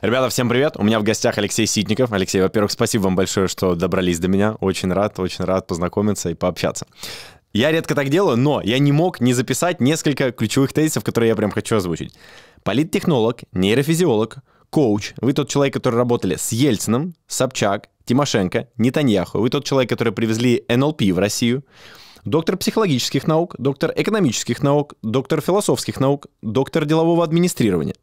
Ребята, всем привет! У меня в гостях Алексей Ситников. Алексей, во-первых, спасибо вам большое, что добрались до меня. Очень рад, очень рад познакомиться и пообщаться. Я редко так делаю, но я не мог не записать несколько ключевых тезисов, которые я прям хочу озвучить. Политтехнолог, нейрофизиолог, коуч. Вы тот человек, который работали с Ельцином, Собчак, Тимошенко, Нетаньяху. Вы тот человек, который привезли НЛП в Россию доктор психологических наук, доктор экономических наук, доктор философских наук, доктор делового администрирования.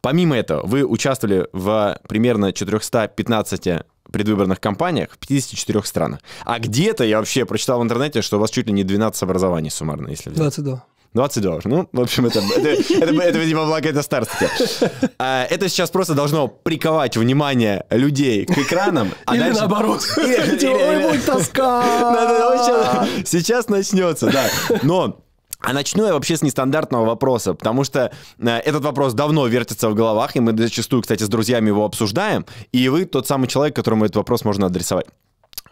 Помимо этого, вы участвовали в примерно 415 предвыборных кампаниях в 54 странах. А где-то я вообще прочитал в интернете, что у вас чуть ли не 12 образований суммарно, если взять. 22. 20 долларов. Ну, в общем, это, это, это, это видимо, благо это старт. А, это сейчас просто должно приковать внимание людей к экранам. А или дальше... наоборот. Типа, Ой, будет тоска. Сейчас начнется, да. Но а начну я вообще с нестандартного вопроса, потому что э, этот вопрос давно вертится в головах, и мы зачастую, кстати, с друзьями его обсуждаем, и вы тот самый человек, которому этот вопрос можно адресовать.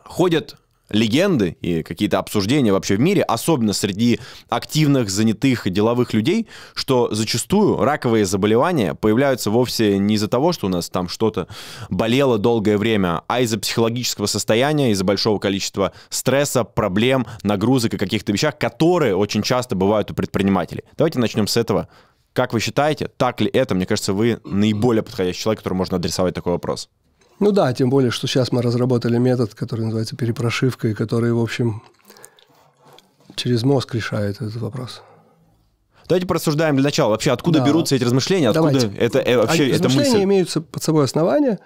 Ходят легенды и какие-то обсуждения вообще в мире, особенно среди активных, занятых, деловых людей, что зачастую раковые заболевания появляются вовсе не из-за того, что у нас там что-то болело долгое время, а из-за психологического состояния, из-за большого количества стресса, проблем, нагрузок и каких-то вещах, которые очень часто бывают у предпринимателей. Давайте начнем с этого. Как вы считаете, так ли это? Мне кажется, вы наиболее подходящий человек, которому можно адресовать такой вопрос. Ну да, тем более, что сейчас мы разработали метод, который называется перепрошивка, и который, в общем, через мозг решает этот вопрос. Давайте порассуждаем для начала вообще, откуда да. берутся эти размышления, откуда Давайте. это э, вообще а, эта мысль. имеются под собой основания.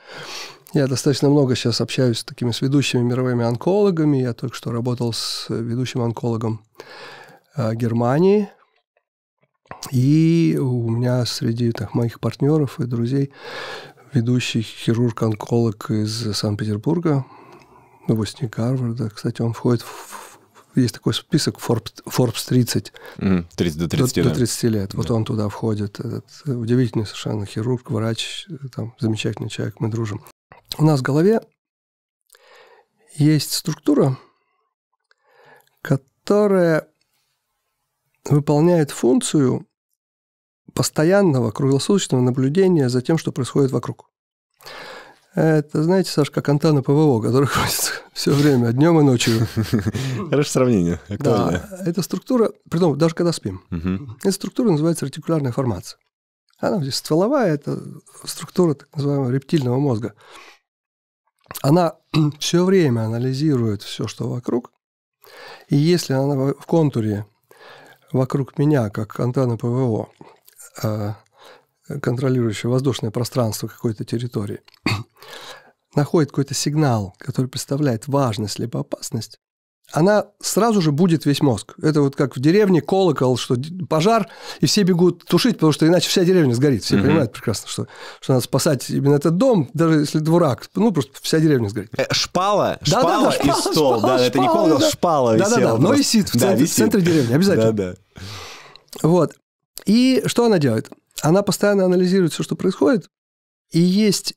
Я достаточно много сейчас общаюсь с такими с ведущими мировыми онкологами. Я только что работал с ведущим онкологом э, Германии. И у меня среди так, моих партнеров и друзей ведущий хирург-онколог из Санкт-Петербурга, выпускник Гарварда. Кстати, он входит в, есть такой список Forbes, Forbes 30. 30 до 30, до, да. до 30 лет. Вот да. он туда входит. Этот э, удивительный совершенно хирург, врач, э, там, замечательный человек, мы дружим. У нас в голове есть структура, которая выполняет функцию постоянного круглосуточного наблюдения за тем, что происходит вокруг. Это, знаете, Саш, как антенна ПВО, которая крутится все время, днем и ночью. Хорошее сравнение, Да, эта структура, при том даже когда спим, эта структура называется ретикулярная формация. Она здесь стволовая, это структура так называемого рептильного мозга. Она все время анализирует все, что вокруг. И если она в контуре вокруг меня, как антенна ПВО, Э, контролирующее воздушное пространство какой-то территории, находит какой-то сигнал, который представляет важность либо опасность, она сразу же будет весь мозг. Это вот как в деревне колокол, что пожар, и все бегут тушить, потому что иначе вся деревня сгорит. Все mm-hmm. понимают прекрасно, что, что надо спасать именно этот дом, даже если дурак, ну просто вся деревня сгорит. Э, шпала, да, шпала, да, да, шпала и стол. Шпала, да, шпала, это не колокол, да. шпала висела. Да-да-да, но висит в, да, центре, висит в центре деревни, обязательно. Да-да. Вот. И что она делает? Она постоянно анализирует все, что происходит, и есть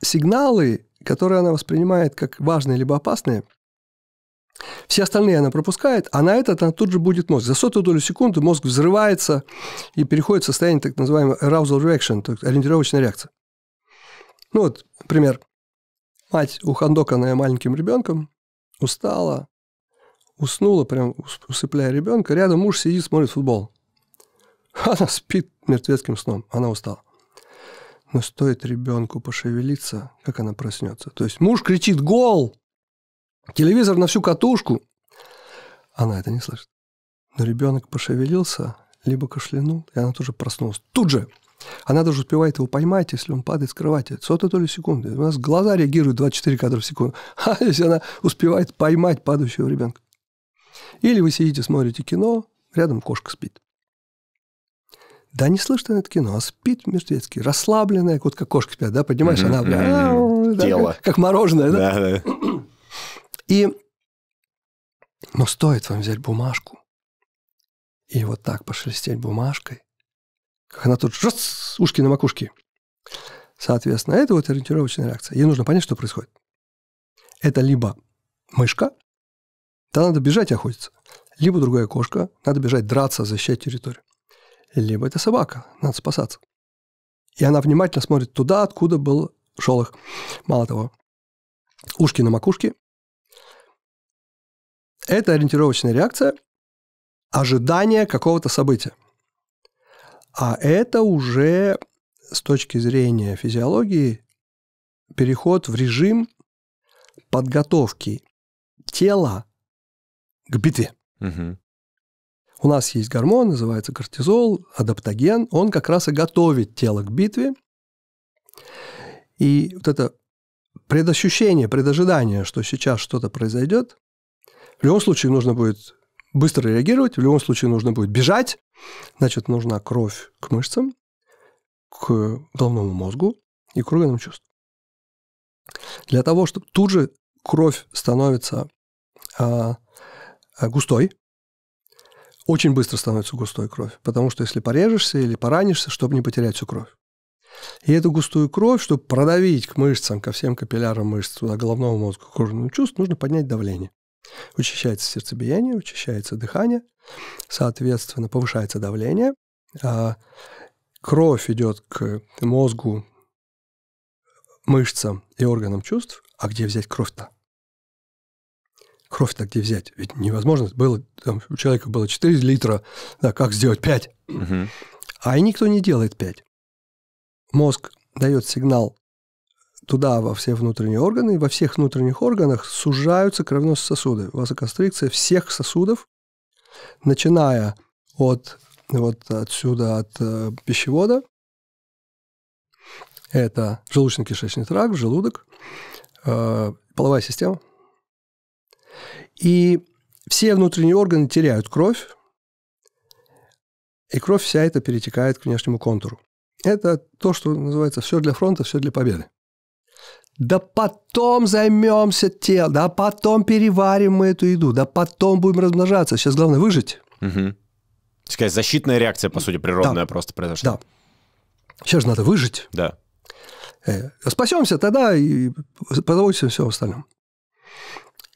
сигналы, которые она воспринимает как важные либо опасные. Все остальные она пропускает, а на этот она тут же будет мозг. За сотую долю секунды мозг взрывается и переходит в состояние так называемой arousal reaction, то есть ориентировочная реакция. Ну вот, пример. Мать ухандоканная маленьким ребенком, устала, уснула, прям усыпляя ребенка. Рядом муж сидит, смотрит футбол. Она спит мертвецким сном, она устала. Но стоит ребенку пошевелиться, как она проснется. То есть муж кричит «Гол!» Телевизор на всю катушку. Она это не слышит. Но ребенок пошевелился, либо кашлянул, и она тоже проснулась. Тут же! Она даже успевает его поймать, если он падает с кровати. Сотая ли секунды. У нас глаза реагируют 24 кадра в секунду. А если она успевает поймать падающего ребенка? Или вы сидите, смотрите кино, рядом кошка спит. Да, не слышно это кино, а спит мертвецкий, расслабленная, вот как кошка спят, да, поднимаешь, она бля, а, Тело. Как, мороженое, да? да. И, но стоит вам взять бумажку и вот так пошелестеть бумажкой, как она тут раз, ушки на макушке. Соответственно, это вот ориентировочная реакция. Ей нужно понять, что происходит. Это либо мышка, да надо бежать и охотиться, либо другая кошка, надо бежать, драться, защищать территорию либо это собака, надо спасаться. И она внимательно смотрит туда, откуда был шолох. Мало того, ушки на макушке. Это ориентировочная реакция ожидание какого-то события. А это уже с точки зрения физиологии переход в режим подготовки тела к битве. Угу. У нас есть гормон, называется кортизол, адаптоген. Он как раз и готовит тело к битве. И вот это предощущение, предожидание, что сейчас что-то произойдет, в любом случае нужно будет быстро реагировать, в любом случае нужно будет бежать, значит, нужна кровь к мышцам, к головному мозгу и к органам чувств. Для того, чтобы тут же кровь становится а, а, густой, очень быстро становится густой кровь, потому что если порежешься или поранишься, чтобы не потерять всю кровь. И эту густую кровь, чтобы продавить к мышцам, ко всем капиллярам мышц, туда головного мозга, кожного чувств, нужно поднять давление. Учащается сердцебиение, учащается дыхание, соответственно, повышается давление, а, кровь идет к мозгу, мышцам и органам чувств, а где взять кровь-то? кровь-то где взять? Ведь невозможно. Было, там, у человека было 4 литра, да, как сделать 5? Угу. А и никто не делает 5. Мозг дает сигнал туда, во все внутренние органы, и во всех внутренних органах сужаются кровеносные сосуды. Вазоконстрикция всех сосудов, начиная от вот отсюда, от э, пищевода, это желудочно-кишечный тракт, желудок, э, половая система – и все внутренние органы теряют кровь, и кровь вся эта перетекает к внешнему контуру. Это то, что называется все для фронта, все для победы. Да потом займемся телом, да потом переварим мы эту еду, да потом будем размножаться. Сейчас главное выжить. Угу. Такая защитная реакция, по сути, природная да. просто произошла. Да. Сейчас же надо выжить. Да. Э, спасемся тогда и позаботимся всем остальном.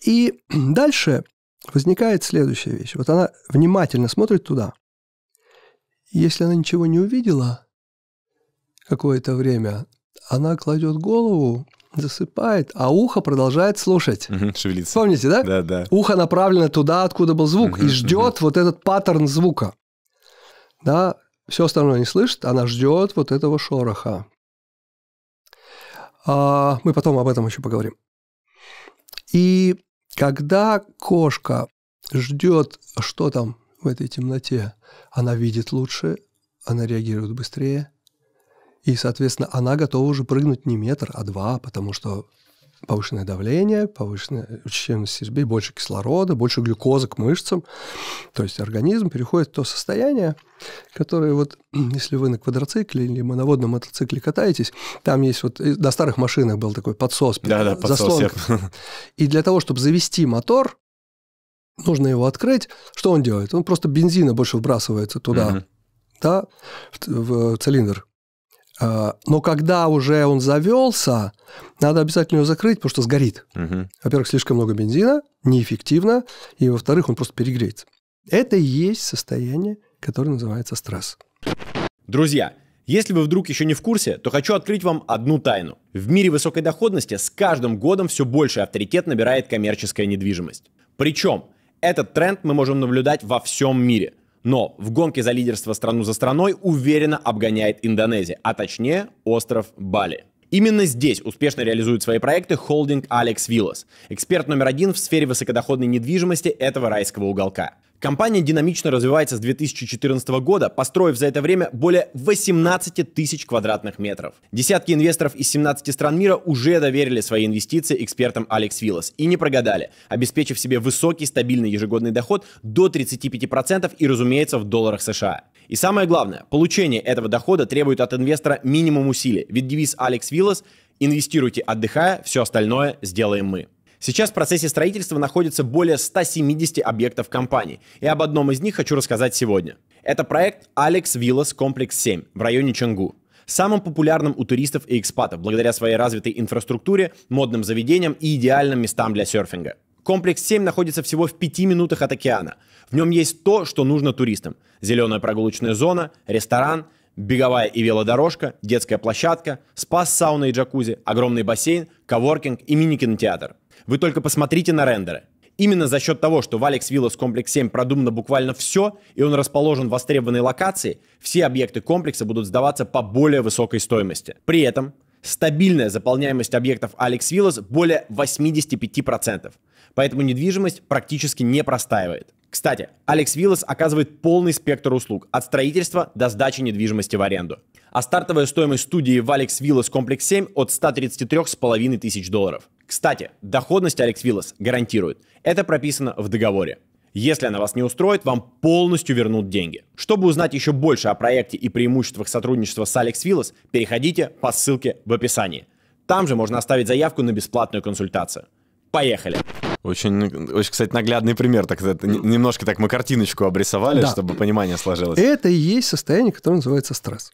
И дальше возникает следующая вещь. Вот она внимательно смотрит туда. Если она ничего не увидела какое-то время, она кладет голову, засыпает, а ухо продолжает слушать. Шевелиться. Помните, да? Да, да. Ухо направлено туда, откуда был звук, и ждет вот этот паттерн звука. Да, все остальное не слышит, она ждет вот этого шороха. А, мы потом об этом еще поговорим. И когда кошка ждет, что там в этой темноте, она видит лучше, она реагирует быстрее, и, соответственно, она готова уже прыгнуть не метр, а два, потому что повышенное давление, повышенная чувствительность сердца, больше кислорода, больше глюкозы к мышцам. То есть организм переходит в то состояние, которое вот, если вы на квадроцикле или моноводном мотоцикле катаетесь, там есть вот, э, на старых машинах был такой подсос, да, да, подсос И для того, чтобы завести мотор, нужно его открыть. Что он делает? Он просто бензина больше вбрасывается туда, угу. да, в, в цилиндр. Э, но когда уже он завелся, надо обязательно его закрыть, потому что сгорит. Угу. Во-первых, слишком много бензина, неэффективно, и во-вторых, он просто перегреется. Это и есть состояние, которое называется стресс. Друзья, если вы вдруг еще не в курсе, то хочу открыть вам одну тайну. В мире высокой доходности с каждым годом все больше авторитет набирает коммерческая недвижимость. Причем этот тренд мы можем наблюдать во всем мире – но в гонке за лидерство страну за страной уверенно обгоняет Индонезия, а точнее остров Бали. Именно здесь успешно реализуют свои проекты холдинг Алекс Виллас, эксперт номер один в сфере высокодоходной недвижимости этого райского уголка. Компания динамично развивается с 2014 года, построив за это время более 18 тысяч квадратных метров. Десятки инвесторов из 17 стран мира уже доверили свои инвестиции экспертам Алекс Виллас и не прогадали, обеспечив себе высокий стабильный ежегодный доход до 35% и, разумеется, в долларах США. И самое главное, получение этого дохода требует от инвестора минимум усилий, ведь девиз Алекс Виллас «Инвестируйте, отдыхая, все остальное сделаем мы». Сейчас в процессе строительства находится более 170 объектов компании, и об одном из них хочу рассказать сегодня. Это проект Alex Villas Комплекс 7 в районе Чангу. Самым популярным у туристов и экспатов благодаря своей развитой инфраструктуре, модным заведениям и идеальным местам для серфинга. Комплекс 7 находится всего в 5 минутах от океана. В нем есть то, что нужно туристам. Зеленая прогулочная зона, ресторан, беговая и велодорожка, детская площадка, спа с сауной и джакузи, огромный бассейн, коворкинг и мини-кинотеатр. Вы только посмотрите на рендеры. Именно за счет того, что в Alex Villas комплекс 7 продумано буквально все, и он расположен в востребованной локации, все объекты комплекса будут сдаваться по более высокой стоимости. При этом стабильная заполняемость объектов Alex Villas более 85%, поэтому недвижимость практически не простаивает. Кстати, Alex Villas оказывает полный спектр услуг, от строительства до сдачи недвижимости в аренду. А стартовая стоимость студии в Alex Villas комплекс 7 от 133,5 тысяч долларов. Кстати, доходность Алекс Виллас гарантирует. Это прописано в договоре. Если она вас не устроит, вам полностью вернут деньги. Чтобы узнать еще больше о проекте и преимуществах сотрудничества с Алекс Виллас, переходите по ссылке в описании. Там же можно оставить заявку на бесплатную консультацию. Поехали! Очень, очень, кстати, наглядный пример. Так, это, немножко так мы картиночку обрисовали, да. чтобы понимание сложилось. Это и есть состояние, которое называется стресс.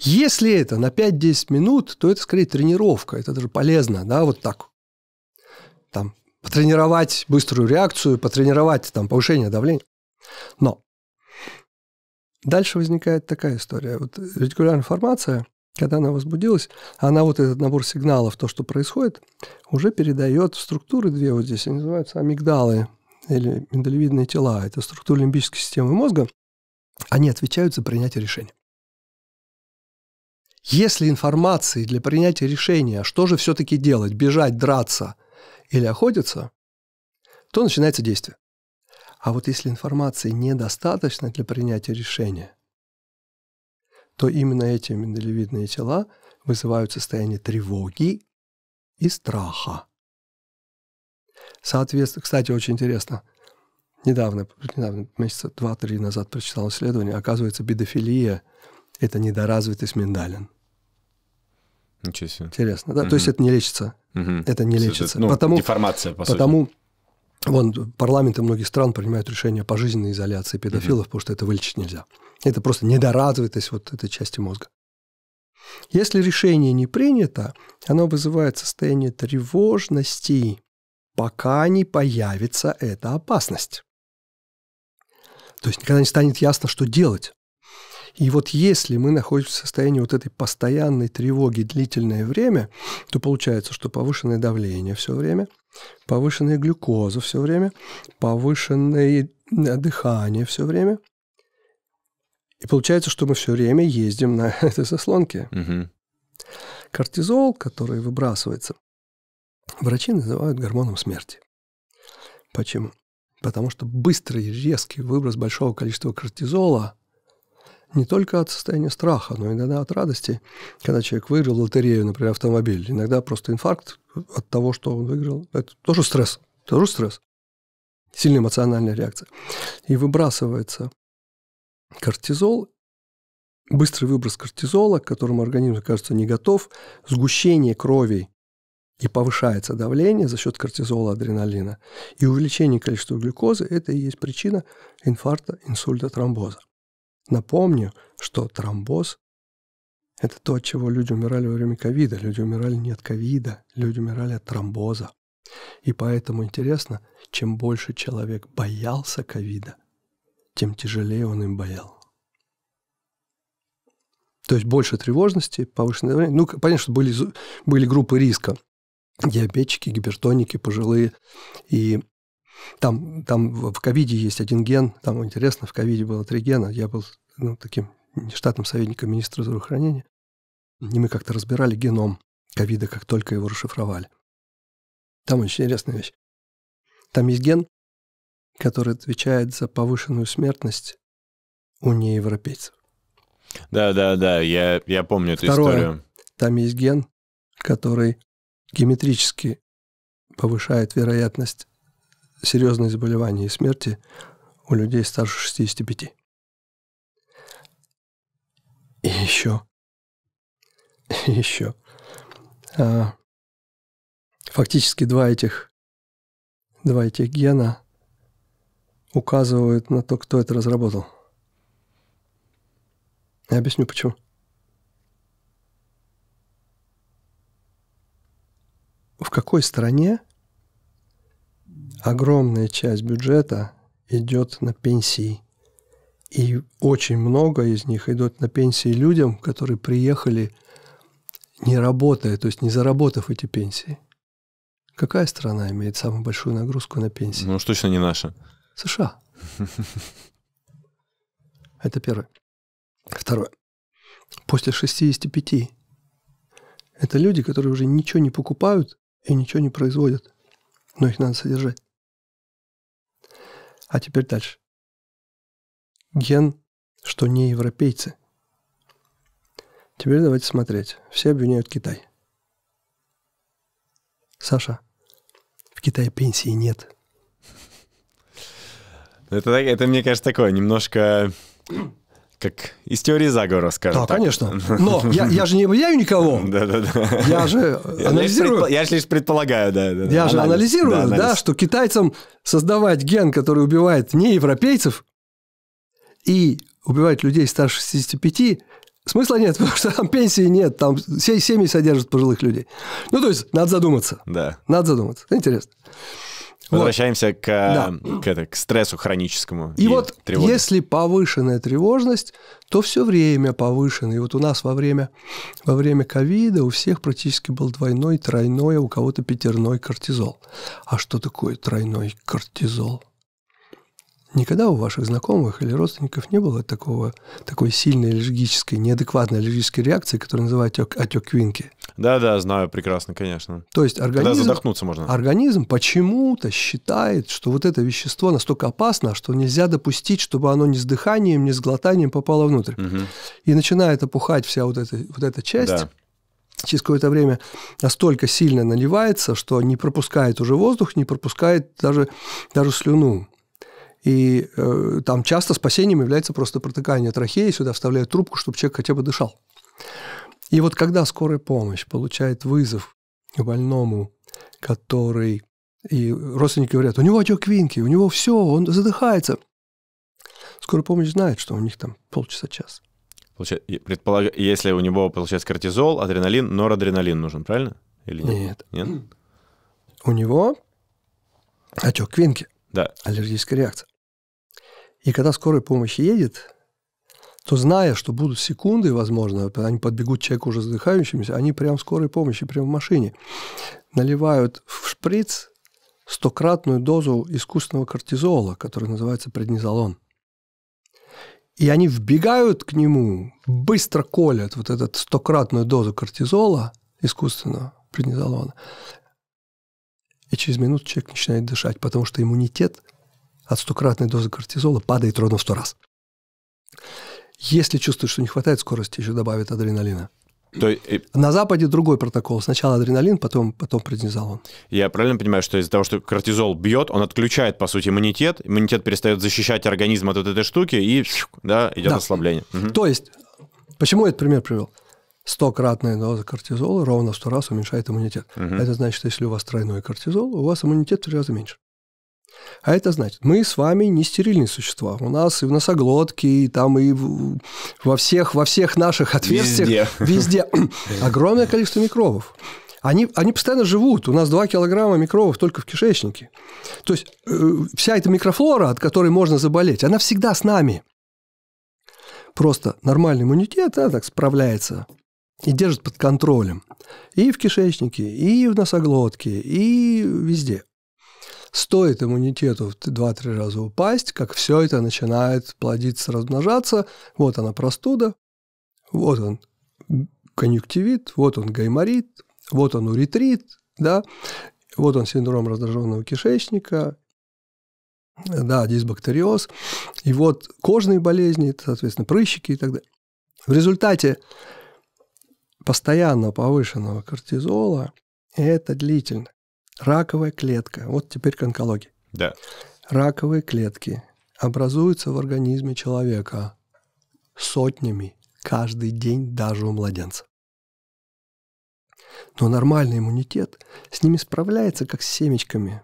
Если это на 5-10 минут, то это скорее тренировка, это даже полезно, да, вот так потренировать быструю реакцию, потренировать там повышение давления. Но дальше возникает такая история. Вот ретикулярная формация, когда она возбудилась, она вот этот набор сигналов, то, что происходит, уже передает в структуры две вот здесь, они называются амигдалы или миндалевидные тела, это структуры лимбической системы мозга, они отвечают за принятие решения. Если информации для принятия решения, что же все-таки делать, бежать, драться – или охотятся, то начинается действие. А вот если информации недостаточно для принятия решения, то именно эти миндалевидные тела вызывают состояние тревоги и страха. Соответственно, кстати, очень интересно, недавно, недавно месяца два-три назад прочитал исследование, оказывается, бедофилия – это недоразвитость миндалин – Ничего себе. Интересно, да? Угу. То есть это не лечится. Угу. Это не лечится. Это, ну, потому, деформация, по потому, сути. Вон, парламенты многих стран принимают решение о пожизненной изоляции педофилов, угу. потому что это вылечить нельзя. Это просто недоразвитость вот этой части мозга. Если решение не принято, оно вызывает состояние тревожности, пока не появится эта опасность. То есть никогда не станет ясно, что делать. И вот если мы находимся в состоянии вот этой постоянной тревоги длительное время, то получается, что повышенное давление все время, повышенная глюкоза все время, повышенное дыхание все время. И получается, что мы все время ездим на этой заслонке. Угу. Кортизол, который выбрасывается, врачи называют гормоном смерти. Почему? Потому что быстрый резкий выброс большого количества кортизола – не только от состояния страха, но иногда от радости, когда человек выиграл лотерею, например, автомобиль. Иногда просто инфаркт от того, что он выиграл. Это тоже стресс, тоже стресс. Сильная эмоциональная реакция. И выбрасывается кортизол, быстрый выброс кортизола, к которому организм, кажется, не готов, сгущение крови и повышается давление за счет кортизола, адреналина. И увеличение количества глюкозы – это и есть причина инфаркта, инсульта, тромбоза. Напомню, что тромбоз – это то, от чего люди умирали во время ковида. Люди умирали не от ковида, люди умирали от тромбоза. И поэтому интересно, чем больше человек боялся ковида, тем тяжелее он им болел. То есть больше тревожности, повышенное давление. Ну, понятно, что были, были группы риска. Диабетчики, гипертоники, пожилые и там, там в ковиде есть один ген, там интересно, в ковиде было три гена, я был ну, таким штатным советником министра здравоохранения, и мы как-то разбирали геном ковида, как только его расшифровали. Там очень интересная вещь. Там есть ген, который отвечает за повышенную смертность у неевропейцев. Да, да, да, я, я помню Второе, эту историю. Там есть ген, который геометрически повышает вероятность серьезные заболевания и смерти у людей старше 65. И еще. И еще. А, фактически два этих, два этих гена указывают на то, кто это разработал. Я объясню почему. В какой стране огромная часть бюджета идет на пенсии. И очень много из них идут на пенсии людям, которые приехали не работая, то есть не заработав эти пенсии. Какая страна имеет самую большую нагрузку на пенсии? Ну уж точно не наша. США. Это первое. Второе. После 65 это люди, которые уже ничего не покупают и ничего не производят. Но их надо содержать. А теперь дальше. Ген, что не европейцы. Теперь давайте смотреть. Все обвиняют Китай. Саша, в Китае пенсии нет. Ну, это, это мне кажется, такое немножко как из теории заговора, скажем да, так. конечно. Но я, я же не влияю никого. Да, да, да. Я же анализирую. Я же лишь предполагаю, да. я же анализирую, да, что китайцам создавать ген, который убивает не европейцев и убивает людей старше 65, смысла нет, потому что там пенсии нет, там семьи содержат пожилых людей. Ну, то есть, надо задуматься. Да. Надо задуматься. Интересно. Возвращаемся к, да. к, это, к стрессу хроническому. И, и вот тревоге. если повышенная тревожность, то все время повышенная. И вот у нас во время, во время ковида у всех практически был двойной, тройной, а у кого-то пятерной кортизол. А что такое тройной кортизол? Никогда у ваших знакомых или родственников не было такого, такой сильной аллергической, неадекватной аллергической реакции, которую называют отек, отек квинки. Да-да, знаю прекрасно, конечно. То есть организм... Когда задохнуться можно. Организм почему-то считает, что вот это вещество настолько опасно, что нельзя допустить, чтобы оно ни с дыханием, ни с глотанием попало внутрь. Угу. И начинает опухать вся вот эта, вот эта часть. Да через какое-то время настолько сильно наливается, что не пропускает уже воздух, не пропускает даже, даже слюну. И э, там часто спасением является просто протыкание трахеи, сюда вставляют трубку, чтобы человек хотя бы дышал. И вот когда скорая помощь получает вызов больному, который... И родственники говорят, у него отек винки, у него все, он задыхается. Скорая помощь знает, что у них там полчаса-час. Предполаг... Если у него, получается, кортизол, адреналин, норадреналин нужен, правильно? Или нет? Нет. нет? У него отек венки. Да. Аллергическая реакция. И когда скорая помощь едет, то зная, что будут секунды, возможно, они подбегут человек уже задыхающимся, они прям в скорой помощи, прям в машине, наливают в шприц стократную дозу искусственного кортизола, который называется преднизолон. И они вбегают к нему, быстро колят вот эту стократную дозу кортизола искусственного, преднизолона. И через минуту человек начинает дышать, потому что иммунитет от стократной дозы кортизола падает ровно в сто раз. Если чувствуешь, что не хватает скорости, еще добавят адреналина. То... Э, На Западе другой протокол. Сначала адреналин, потом, потом преднизолон. Я правильно понимаю, что из-за того, что кортизол бьет, он отключает, по сути, иммунитет, иммунитет перестает защищать организм от вот этой штуки, и да, идет да. ослабление. Угу. То есть, почему я этот пример привел? Стократная доза кортизола ровно в сто раз уменьшает иммунитет. Угу. Это значит, что если у вас тройной кортизол, у вас иммунитет в три раза меньше. А это значит, мы с вами не стерильные существа. У нас и в носоглотке, и там, и в, во, всех, во всех наших отверстиях, везде, везде огромное количество микробов. Они, они постоянно живут. У нас 2 килограмма микробов только в кишечнике. То есть э, вся эта микрофлора, от которой можно заболеть, она всегда с нами. Просто нормальный иммунитет да, так справляется и держит под контролем. И в кишечнике, и в носоглотке, и везде. Стоит иммунитету в 2-3 раза упасть, как все это начинает плодиться, размножаться. Вот она простуда, вот он конъюнктивит, вот он гайморит, вот он уретрит, да, вот он синдром раздраженного кишечника, да, дисбактериоз, и вот кожные болезни, соответственно, прыщики и так далее. В результате постоянно повышенного кортизола это длительно. Раковая клетка, вот теперь к онкологии. Да. Раковые клетки образуются в организме человека сотнями каждый день даже у младенца. Но нормальный иммунитет с ними справляется как с семечками.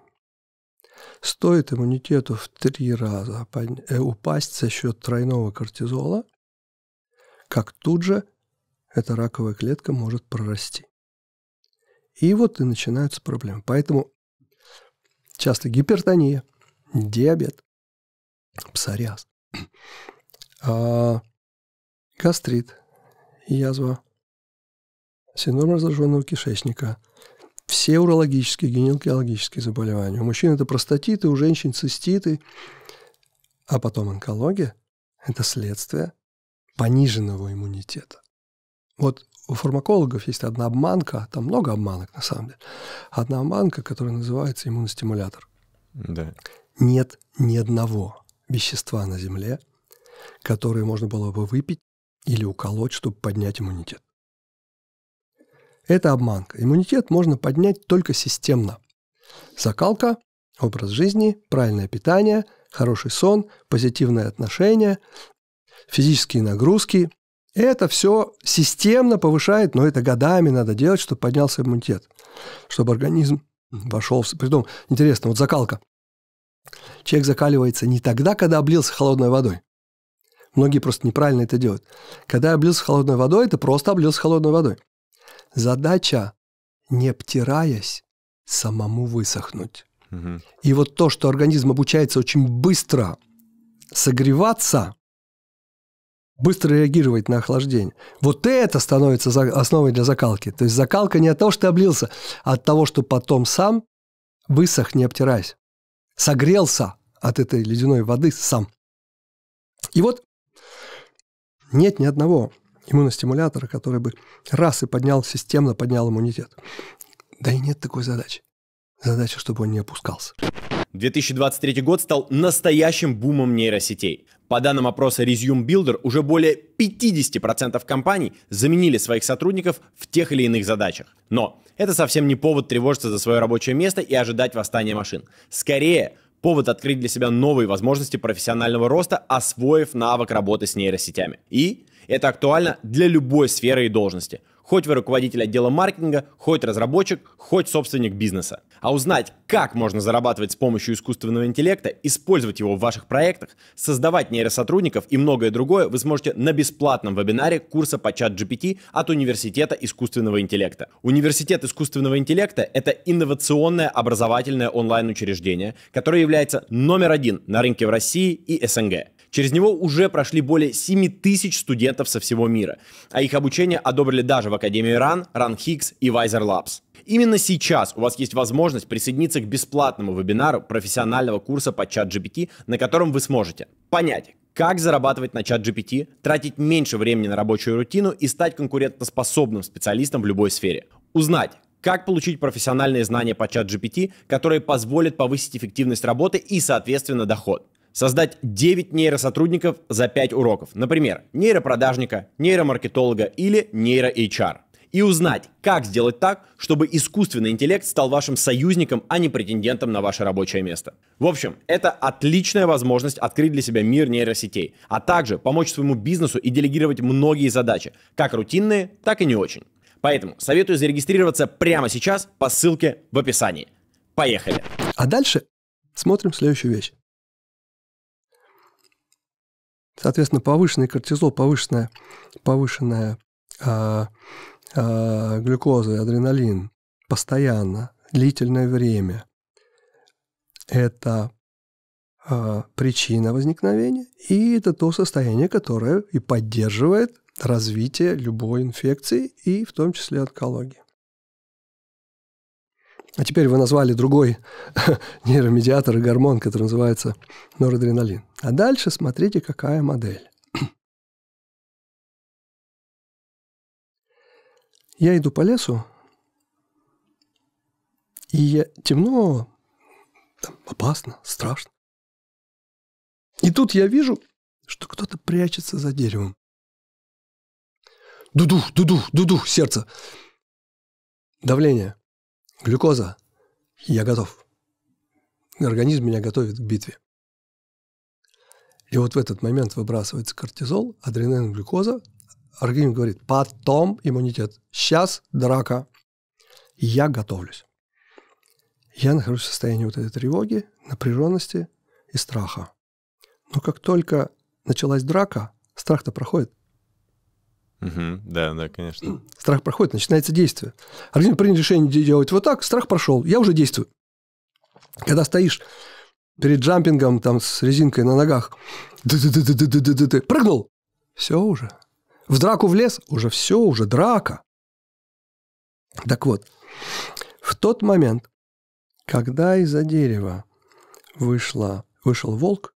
Стоит иммунитету в три раза э, упасть за счет тройного кортизола, как тут же эта раковая клетка может прорасти. И вот и начинаются проблемы. Поэтому часто гипертония, диабет, псориаз, а, гастрит, язва, синдром раздраженного кишечника, все урологические, гинекологические заболевания. У мужчин это простатиты, у женщин циститы, а потом онкология – это следствие пониженного иммунитета. Вот у фармакологов есть одна обманка, там много обманок на самом деле. Одна обманка, которая называется иммуностимулятор. Да. Нет ни одного вещества на Земле, которое можно было бы выпить или уколоть, чтобы поднять иммунитет. Это обманка. Иммунитет можно поднять только системно. Закалка, образ жизни, правильное питание, хороший сон, позитивное отношение, физические нагрузки, это все системно повышает, но это годами надо делать, чтобы поднялся иммунитет, чтобы организм вошел в... Притом, интересно, вот закалка. Человек закаливается не тогда, когда облился холодной водой. Многие просто неправильно это делают. Когда я облился холодной водой, это просто облился холодной водой. Задача, не обтираясь, самому высохнуть. Угу. И вот то, что организм обучается очень быстро согреваться, быстро реагировать на охлаждение. Вот это становится основой для закалки. То есть закалка не от того, что ты облился, а от того, что потом сам высох, не обтираясь. Согрелся от этой ледяной воды сам. И вот нет ни одного иммуностимулятора, который бы раз и поднял, системно поднял иммунитет. Да и нет такой задачи. Задача, чтобы он не опускался. 2023 год стал настоящим бумом нейросетей. По данным опроса Resume Builder, уже более 50% компаний заменили своих сотрудников в тех или иных задачах. Но это совсем не повод тревожиться за свое рабочее место и ожидать восстания машин. Скорее, повод открыть для себя новые возможности профессионального роста, освоив навык работы с нейросетями. И это актуально для любой сферы и должности – Хоть вы руководитель отдела маркетинга, хоть разработчик, хоть собственник бизнеса. А узнать, как можно зарабатывать с помощью искусственного интеллекта, использовать его в ваших проектах, создавать нейросотрудников и многое другое вы сможете на бесплатном вебинаре курса по чат GPT от Университета искусственного интеллекта. Университет искусственного интеллекта – это инновационное образовательное онлайн-учреждение, которое является номер один на рынке в России и СНГ. Через него уже прошли более 7 тысяч студентов со всего мира, а их обучение одобрили даже в Академии РАН, РАН Хиггс и Вайзер Лабс. Именно сейчас у вас есть возможность присоединиться к бесплатному вебинару профессионального курса по чат-GPT, на котором вы сможете понять, как зарабатывать на чат GPT, тратить меньше времени на рабочую рутину и стать конкурентоспособным специалистом в любой сфере. Узнать, как получить профессиональные знания по чат GPT, которые позволят повысить эффективность работы и, соответственно, доход. Создать 9 нейросотрудников за 5 уроков. Например, нейропродажника, нейромаркетолога или нейро-HR. И узнать, как сделать так, чтобы искусственный интеллект стал вашим союзником, а не претендентом на ваше рабочее место. В общем, это отличная возможность открыть для себя мир нейросетей, а также помочь своему бизнесу и делегировать многие задачи, как рутинные, так и не очень. Поэтому советую зарегистрироваться прямо сейчас по ссылке в описании. Поехали! А дальше смотрим следующую вещь. Соответственно, повышенный кортизол, повышенная, повышенная а, а, глюкоза и адреналин постоянно, длительное время – это а, причина возникновения, и это то состояние, которое и поддерживает развитие любой инфекции, и в том числе онкологии. А теперь вы назвали другой нейромедиатор и гормон, который называется норадреналин. А дальше смотрите, какая модель. Я иду по лесу, и я... темно, там опасно, страшно. И тут я вижу, что кто-то прячется за деревом. Дуду, дуду, дуду, сердце. Давление глюкоза, я готов. Организм меня готовит к битве. И вот в этот момент выбрасывается кортизол, адреналин, глюкоза. Организм говорит, потом иммунитет. Сейчас драка. Я готовлюсь. Я нахожусь в состоянии вот этой тревоги, напряженности и страха. Но как только началась драка, страх-то проходит – Угу, да, да, конечно. Страх проходит, начинается действие. Организм принял решение делать вот так, страх прошел, я уже действую. Когда стоишь перед джампингом там с резинкой на ногах, ты прыгнул, все уже. В драку влез, уже все, уже драка. Так вот, в тот момент, когда из-за дерева вышла, вышел волк,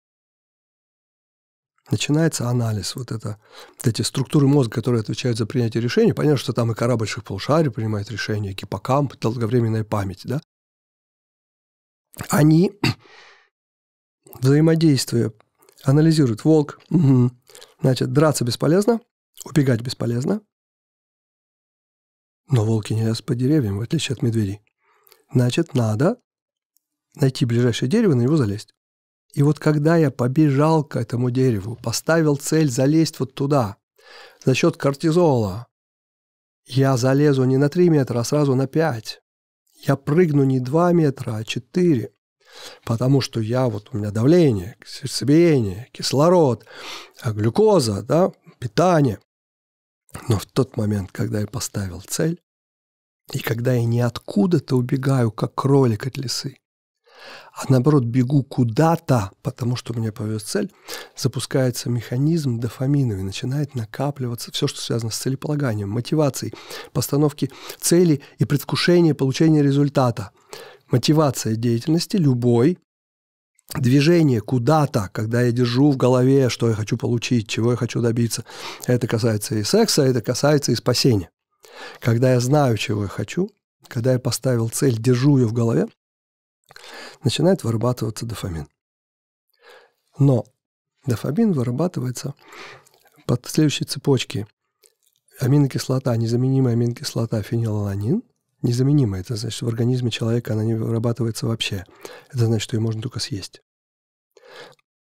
начинается анализ, вот, это, вот эти структуры мозга, которые отвечают за принятие решений. Понятно, что там и корабль больших полушарий принимает решения, гиппокамп, долговременная память, да? Они, взаимодействуя анализируют. Волк, угу. значит, драться бесполезно, убегать бесполезно. Но волки не лезут по деревьям, в отличие от медведей. Значит, надо найти ближайшее дерево на него залезть. И вот когда я побежал к этому дереву, поставил цель залезть вот туда, за счет кортизола, я залезу не на 3 метра, а сразу на 5. Я прыгну не 2 метра, а 4. Потому что я, вот у меня давление, сердцебиение, кислород, а глюкоза, да, питание. Но в тот момент, когда я поставил цель, и когда я ниоткуда-то убегаю, как кролик от лисы, а наоборот бегу куда-то, потому что мне повез цель, запускается механизм дофаминовый, начинает накапливаться все, что связано с целеполаганием, мотивацией, постановки цели и предвкушения получения результата. Мотивация деятельности любой, движение куда-то, когда я держу в голове, что я хочу получить, чего я хочу добиться. Это касается и секса, это касается и спасения. Когда я знаю, чего я хочу, когда я поставил цель, держу ее в голове, начинает вырабатываться дофамин. Но дофамин вырабатывается под следующей цепочке. Аминокислота, незаменимая аминокислота фенилаланин, незаменимая, это значит, в организме человека она не вырабатывается вообще. Это значит, что ее можно только съесть.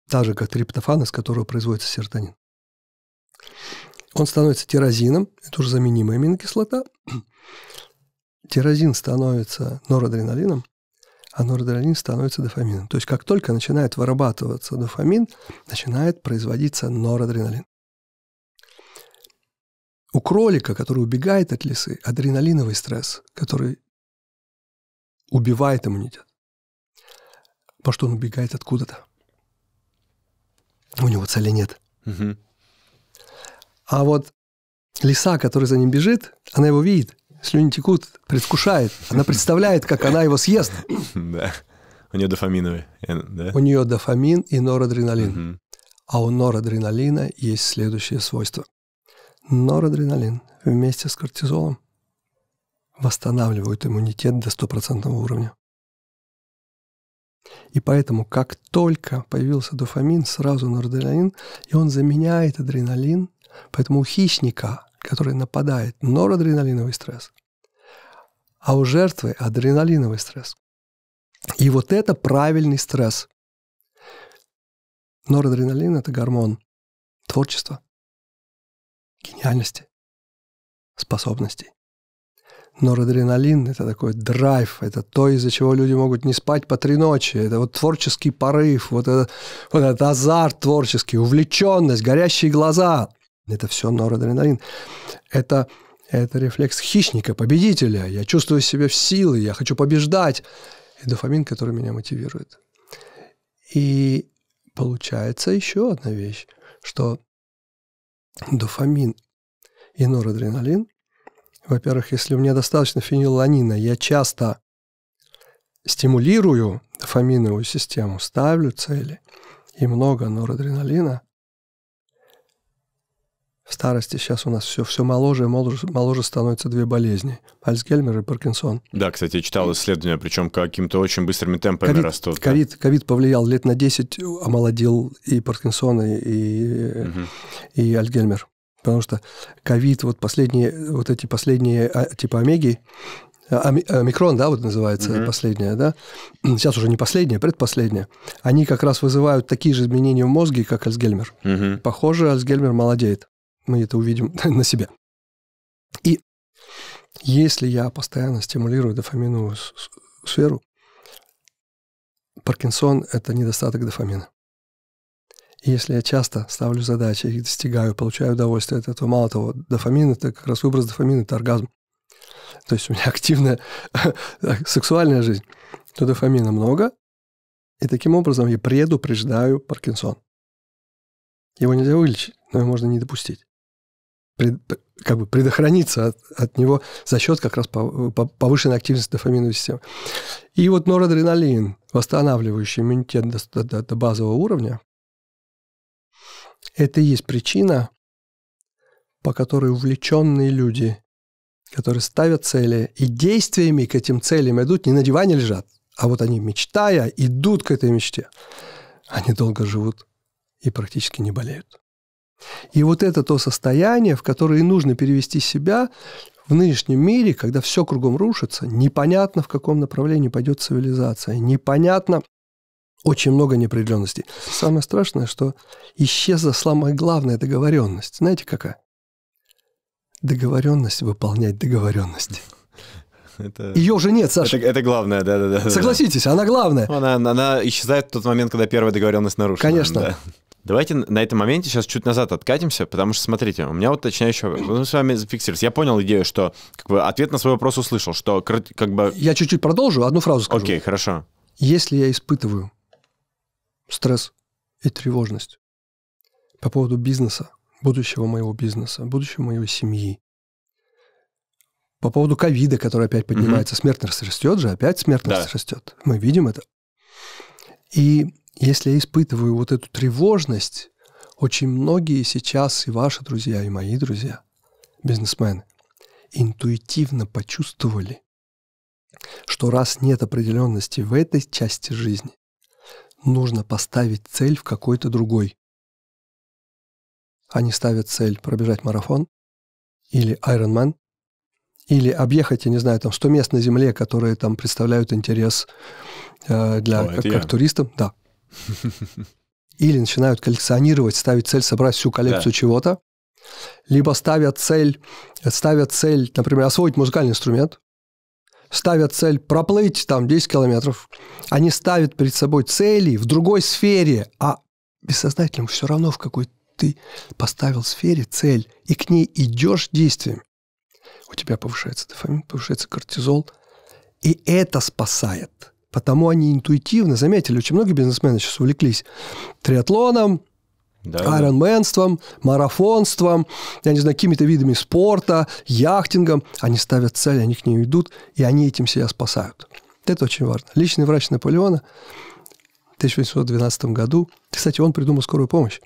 Так же, как триптофан, из которого производится серотонин. Он становится тирозином, это уже заменимая аминокислота. Тирозин становится норадреналином, а норадреналин становится дофамином. То есть как только начинает вырабатываться дофамин, начинает производиться норадреналин. У кролика, который убегает от лисы, адреналиновый стресс, который убивает иммунитет. Потому что он убегает откуда-то. У него цели нет. Угу. А вот лиса, которая за ним бежит, она его видит – Слюни текут, предвкушает. Она представляет, как она его съест. Да. У нее дофаминовый, э, да? У нее дофамин и норадреналин. А у норадреналина есть следующее свойство. Норадреналин вместе с кортизолом восстанавливают иммунитет до стопроцентного уровня. И поэтому, как только появился дофамин, сразу норадреналин, и он заменяет адреналин, поэтому у хищника который нападает, норадреналиновый стресс, а у жертвы адреналиновый стресс. И вот это правильный стресс. Норадреналин – это гормон творчества, гениальности, способностей. Норадреналин – это такой драйв, это то, из-за чего люди могут не спать по три ночи. Это вот творческий порыв, вот, это, вот этот азарт творческий, увлеченность, горящие глаза. Это все норадреналин. Это, это рефлекс хищника, победителя. Я чувствую себя в силы, я хочу побеждать. И дофамин, который меня мотивирует. И получается еще одна вещь, что дофамин и норадреналин, во-первых, если у меня достаточно фенилланина, я часто стимулирую дофаминовую систему, ставлю цели и много норадреналина, в старости сейчас у нас все, все моложе и моложе, моложе становятся две болезни. Альцгеймер и Паркинсон. Да, кстати, я читал исследования, причем каким-то очень быстрыми темпами COVID, растут. Ковид, да? повлиял лет на 10, омолодил и Паркинсон, и, и, угу. и Альцгеймер. Потому что ковид, вот последние, вот эти последние а, типа омеги, а, Омикрон, да, вот называется угу. последняя, да, сейчас уже не последняя, предпоследняя, они как раз вызывают такие же изменения в мозге, как Альцгеймер. Угу. Похоже, Альцгеймер молодеет мы это увидим на себе. И если я постоянно стимулирую дофаминовую сферу, Паркинсон – это недостаток дофамина. И если я часто ставлю задачи, их достигаю, получаю удовольствие от этого, мало того, дофамин – это как раз выброс дофамина – это оргазм. То есть у меня активная сексуальная жизнь, то дофамина много, и таким образом я предупреждаю Паркинсон. Его нельзя вылечить, но его можно не допустить пред, как бы предохраниться от, от него за счет как раз повышенной активности дофаминовой системы. И вот норадреналин, восстанавливающий иммунитет до, до, до базового уровня, это и есть причина, по которой увлеченные люди, которые ставят цели и действиями к этим целям идут, не на диване лежат, а вот они, мечтая, идут к этой мечте. Они долго живут и практически не болеют. И вот это то состояние, в которое нужно перевести себя в нынешнем мире, когда все кругом рушится, непонятно, в каком направлении пойдет цивилизация, непонятно, очень много неопределенностей. Самое страшное, что исчезла самая главная договоренность. Знаете, какая? Договоренность выполнять договоренности. Это... Ее уже нет, Саша. Это, это главное, да, да, да. Согласитесь, да. она главная. Она, она, она исчезает в тот момент, когда первая договоренность нарушена. Конечно. Да. Давайте на этом моменте сейчас чуть назад откатимся, потому что, смотрите, у меня вот точнее еще... Мы с вами зафиксировались. Я понял идею, что как бы, ответ на свой вопрос услышал, что как бы... Я чуть-чуть продолжу, одну фразу скажу. Окей, хорошо. Если я испытываю стресс и тревожность по поводу бизнеса, будущего моего бизнеса, будущего моей семьи, по поводу ковида, который опять поднимается, угу. смертность растет же, опять смертность да. растет. Мы видим это. И если я испытываю вот эту тревожность, очень многие сейчас, и ваши друзья, и мои друзья, бизнесмены, интуитивно почувствовали, что раз нет определенности в этой части жизни, нужно поставить цель в какой-то другой. Они ставят цель пробежать марафон или Ironman, или объехать, я не знаю, там 100 мест на земле, которые там представляют интерес э, для, О, как, как туристам. Да, Или начинают коллекционировать, ставить цель собрать всю коллекцию да. чего-то, либо ставят цель, ставят цель, например, освоить музыкальный инструмент, ставят цель проплыть там 10 километров, они ставят перед собой цели в другой сфере, а бессознательному все равно, в какой ты поставил сфере цель, и к ней идешь действием. У тебя повышается дофамин, повышается кортизол, и это спасает. Потому они интуитивно заметили, очень многие бизнесмены сейчас увлеклись триатлоном, да. айронменством, марафонством, я не знаю, какими-то видами спорта, яхтингом. Они ставят цель, они к ней идут, и они этим себя спасают. Это очень важно. Личный врач Наполеона в 1812 году, кстати, он придумал скорую помощь,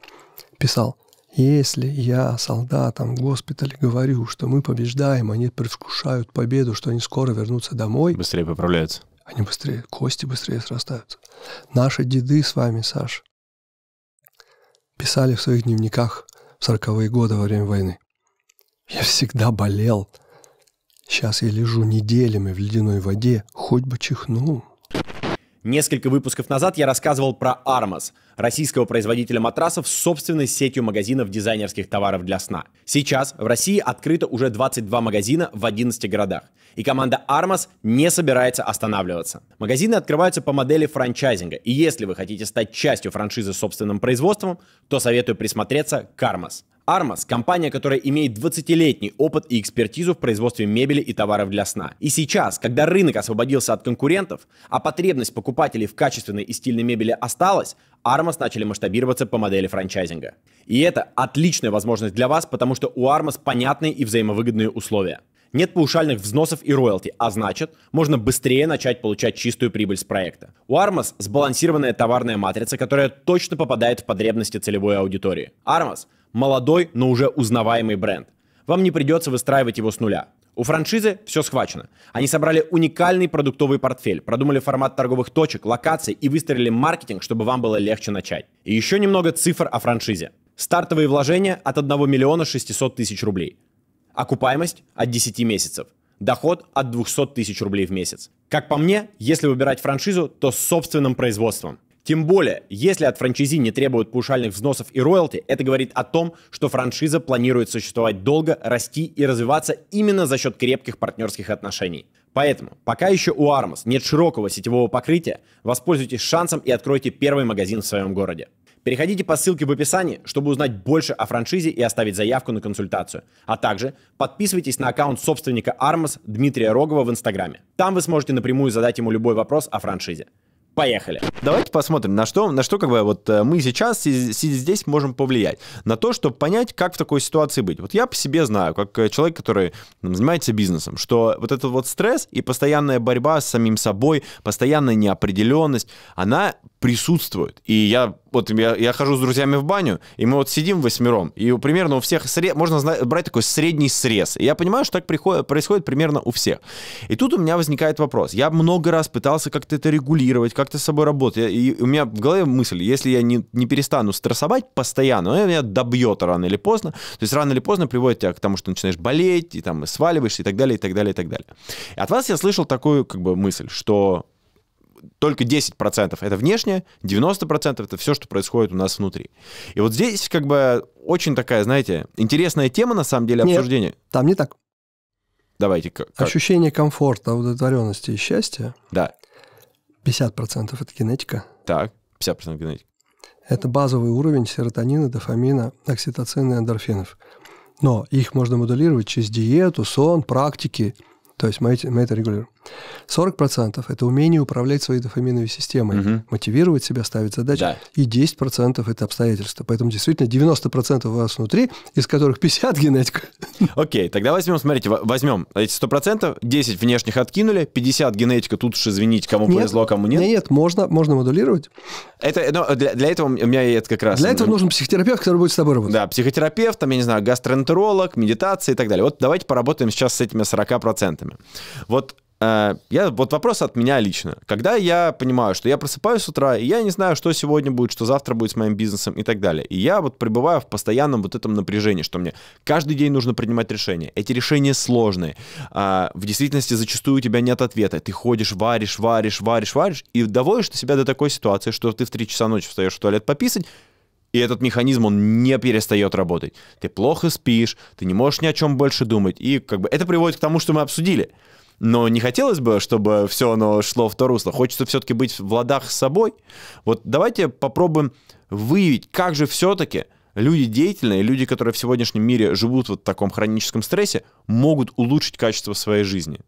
писал, если я солдатам в госпитале говорю, что мы побеждаем, они предвкушают победу, что они скоро вернутся домой. Быстрее поправляются они быстрее, кости быстрее срастаются. Наши деды с вами, Саш, писали в своих дневниках в сороковые годы во время войны. Я всегда болел. Сейчас я лежу неделями в ледяной воде, хоть бы чихнул. Несколько выпусков назад я рассказывал про Армос, российского производителя матрасов с собственной сетью магазинов дизайнерских товаров для сна. Сейчас в России открыто уже 22 магазина в 11 городах, и команда Армос не собирается останавливаться. Магазины открываются по модели франчайзинга, и если вы хотите стать частью франшизы собственным производством, то советую присмотреться к Армос. Armos – компания, которая имеет 20-летний опыт и экспертизу в производстве мебели и товаров для сна. И сейчас, когда рынок освободился от конкурентов, а потребность покупателей в качественной и стильной мебели осталась, Armos начали масштабироваться по модели франчайзинга. И это отличная возможность для вас, потому что у Armos понятные и взаимовыгодные условия. Нет паушальных взносов и роялти, а значит, можно быстрее начать получать чистую прибыль с проекта. У Armos сбалансированная товарная матрица, которая точно попадает в потребности целевой аудитории. Armos – молодой, но уже узнаваемый бренд. Вам не придется выстраивать его с нуля. У франшизы все схвачено. Они собрали уникальный продуктовый портфель, продумали формат торговых точек, локаций и выстроили маркетинг, чтобы вам было легче начать. И еще немного цифр о франшизе. Стартовые вложения от 1 миллиона 600 тысяч рублей. Окупаемость от 10 месяцев. Доход от 200 тысяч рублей в месяц. Как по мне, если выбирать франшизу, то с собственным производством. Тем более, если от франчайзи не требуют паушальных взносов и роялти, это говорит о том, что франшиза планирует существовать долго, расти и развиваться именно за счет крепких партнерских отношений. Поэтому, пока еще у Армос нет широкого сетевого покрытия, воспользуйтесь шансом и откройте первый магазин в своем городе. Переходите по ссылке в описании, чтобы узнать больше о франшизе и оставить заявку на консультацию. А также подписывайтесь на аккаунт собственника Армос Дмитрия Рогова в Инстаграме. Там вы сможете напрямую задать ему любой вопрос о франшизе. Поехали. Давайте посмотрим, на что, на что как бы вот э, мы сейчас, сидя здесь, можем повлиять. На то, чтобы понять, как в такой ситуации быть. Вот я по себе знаю, как э, человек, который там, занимается бизнесом, что вот этот вот стресс и постоянная борьба с самим собой, постоянная неопределенность, она присутствует. И я вот я, я хожу с друзьями в баню, и мы вот сидим восьмером, и примерно у всех сре- можно знать, брать такой средний срез. И я понимаю, что так приходит, происходит примерно у всех. И тут у меня возникает вопрос. Я много раз пытался как-то это регулировать, как-то с собой работать. И у меня в голове мысль, если я не, не перестану стрессовать постоянно, он ну, меня добьет рано или поздно. То есть рано или поздно приводит тебя к тому, что начинаешь болеть, и там и сваливаешься, и так далее, и так далее, и так далее. И от вас я слышал такую как бы мысль, что только 10% это внешнее, 90% это все, что происходит у нас внутри. И вот здесь как бы очень такая, знаете, интересная тема на самом деле обсуждения. Нет, там не так. Давайте как. Ощущение комфорта, удовлетворенности и счастья. Да. 50% это генетика. Так, 50% генетика. Это базовый уровень серотонина, дофамина, окситоцина и эндорфинов. Но их можно моделировать через диету, сон, практики. То есть мы, мы это регулируем. 40% это умение управлять своей дофаминовой системой, угу. мотивировать себя, ставить задачи. Да. И 10% это обстоятельства. Поэтому действительно 90% у вас внутри, из которых 50, генетика. Окей, тогда возьмем, смотрите, возьмем эти 100%, 10 внешних откинули, 50 генетика, тут уж извините, кому нет, повезло, кому нет. Нет, можно, можно модулировать. Это, но для, для этого у меня это как раз... Для этого нужен психотерапевт, который будет с тобой работать. Да, психотерапевт, там, я не знаю, гастроэнтеролог, медитация и так далее. Вот давайте поработаем сейчас с этими 40%. Вот Э, я, вот вопрос от меня лично. Когда я понимаю, что я просыпаюсь с утра, и я не знаю, что сегодня будет, что завтра будет с моим бизнесом и так далее. И я вот пребываю в постоянном вот этом напряжении, что мне каждый день нужно принимать решения. Эти решения сложные. А, в действительности зачастую у тебя нет ответа. Ты ходишь, варишь, варишь, варишь, варишь, и доводишь себя до такой ситуации, что ты в 3 часа ночи встаешь в туалет пописать, и этот механизм, он не перестает работать. Ты плохо спишь, ты не можешь ни о чем больше думать. И как бы это приводит к тому, что мы обсудили – но не хотелось бы, чтобы все оно шло в то русло. Хочется все-таки быть в ладах с собой. Вот давайте попробуем выявить, как же все-таки люди деятельные, люди, которые в сегодняшнем мире живут вот в таком хроническом стрессе, могут улучшить качество своей жизни.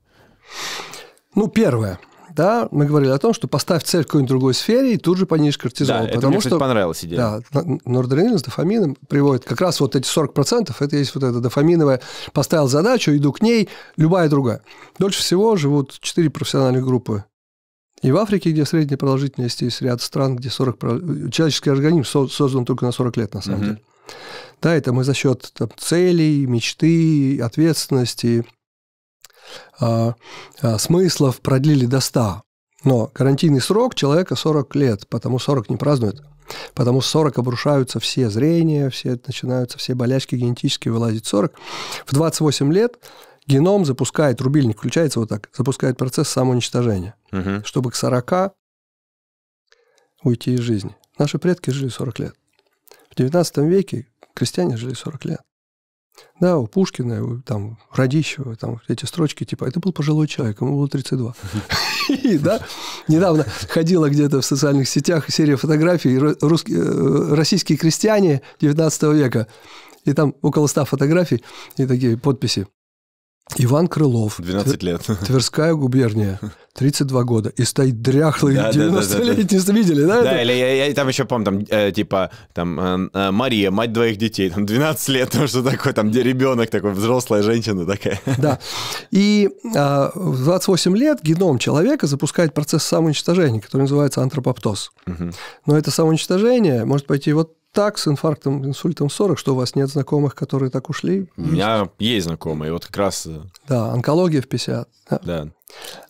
Ну, первое – да, мы говорили о том, что поставь цель в какой-нибудь другой сфере и тут же понизишь кортизол. Да, потому это мне, что, понравилось идея. Да, норадреналин с дофамином приводит как раз вот эти 40%, это есть вот это дофаминовое, поставил задачу, иду к ней, любая другая. Дольше всего живут 4 профессиональных группы. И в Африке, где средняя продолжительность, есть ряд стран, где 40... человеческий организм создан только на 40 лет, на самом угу. деле. Да, это мы за счет там, целей, мечты, ответственности, Э, э, смыслов продлили до 100. Но карантинный срок человека 40 лет, потому 40 не празднуют. Потому 40 обрушаются все зрения, все начинаются все болячки генетические вылазить 40. В 28 лет геном запускает, рубильник включается вот так, запускает процесс самоуничтожения, угу. чтобы к 40 уйти из жизни. Наши предки жили 40 лет. В 19 веке крестьяне жили 40 лет. Да, у Пушкина, у, там, Радищева, там, эти строчки, типа, это был пожилой человек, ему было 32. И, да, недавно ходила где-то в социальных сетях серия фотографий э, российские крестьяне 19 века, и там около 100 фотографий и такие подписи. Иван Крылов. 12 лет. Тверская губерния. 32 года. И стоит дряхлый да, 90-летний. Да, да, да. Видели, да? Да, или я, я там еще помню, там, э, типа, там, э, э Мария, мать двоих детей, там, 12 лет, что такое, там, где ребенок такой, взрослая женщина такая. Да. И э, в 28 лет геном человека запускает процесс самоуничтожения, который называется антропоптоз. Угу. Но это самоуничтожение может пойти вот так с инфарктом, инсультом 40, что у вас нет знакомых, которые так ушли? У меня есть знакомые, вот как раз... Э, да, онкология в 50. Да.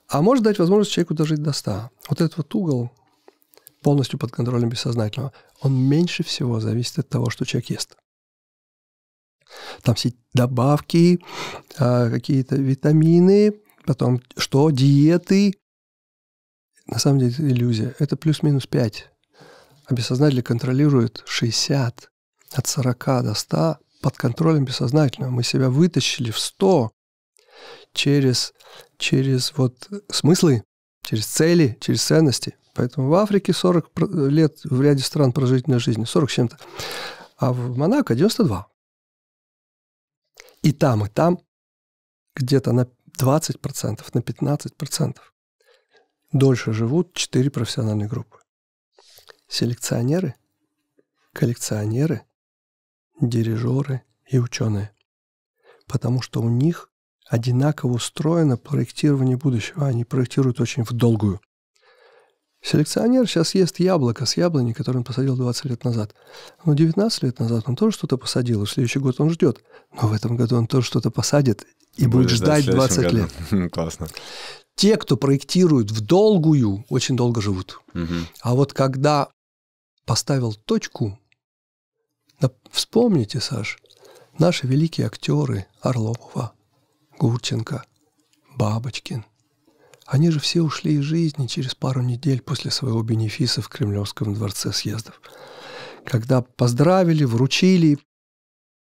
А может дать возможность человеку дожить до 100. Вот этот вот угол, полностью под контролем бессознательного, он меньше всего зависит от того, что человек ест. Там все добавки, а, какие-то витамины, потом что, диеты. На самом деле это иллюзия. Это плюс-минус 5 а бессознательное контролирует 60, от 40 до 100, под контролем бессознательного. Мы себя вытащили в 100 через, через вот смыслы, через цели, через ценности. Поэтому в Африке 40 лет в ряде стран прожительной жизни, 40 с чем-то, а в Монако 92. И там, и там где-то на 20%, на 15% дольше живут 4 профессиональные группы. Селекционеры? Коллекционеры? Дирижеры и ученые. Потому что у них одинаково устроено проектирование будущего. А они проектируют очень в долгую. Селекционер сейчас ест яблоко с яблони, которое он посадил 20 лет назад. Но 19 лет назад он тоже что-то посадил, и в следующий год он ждет. Но в этом году он тоже что-то посадит и будет, будет ждать 20 году. лет. Хм, классно. Те, кто проектирует в долгую, очень долго живут. Угу. А вот когда поставил точку. вспомните, Саш, наши великие актеры Орлопова, Гурченко, Бабочкин. Они же все ушли из жизни через пару недель после своего бенефиса в Кремлевском дворце съездов. Когда поздравили, вручили,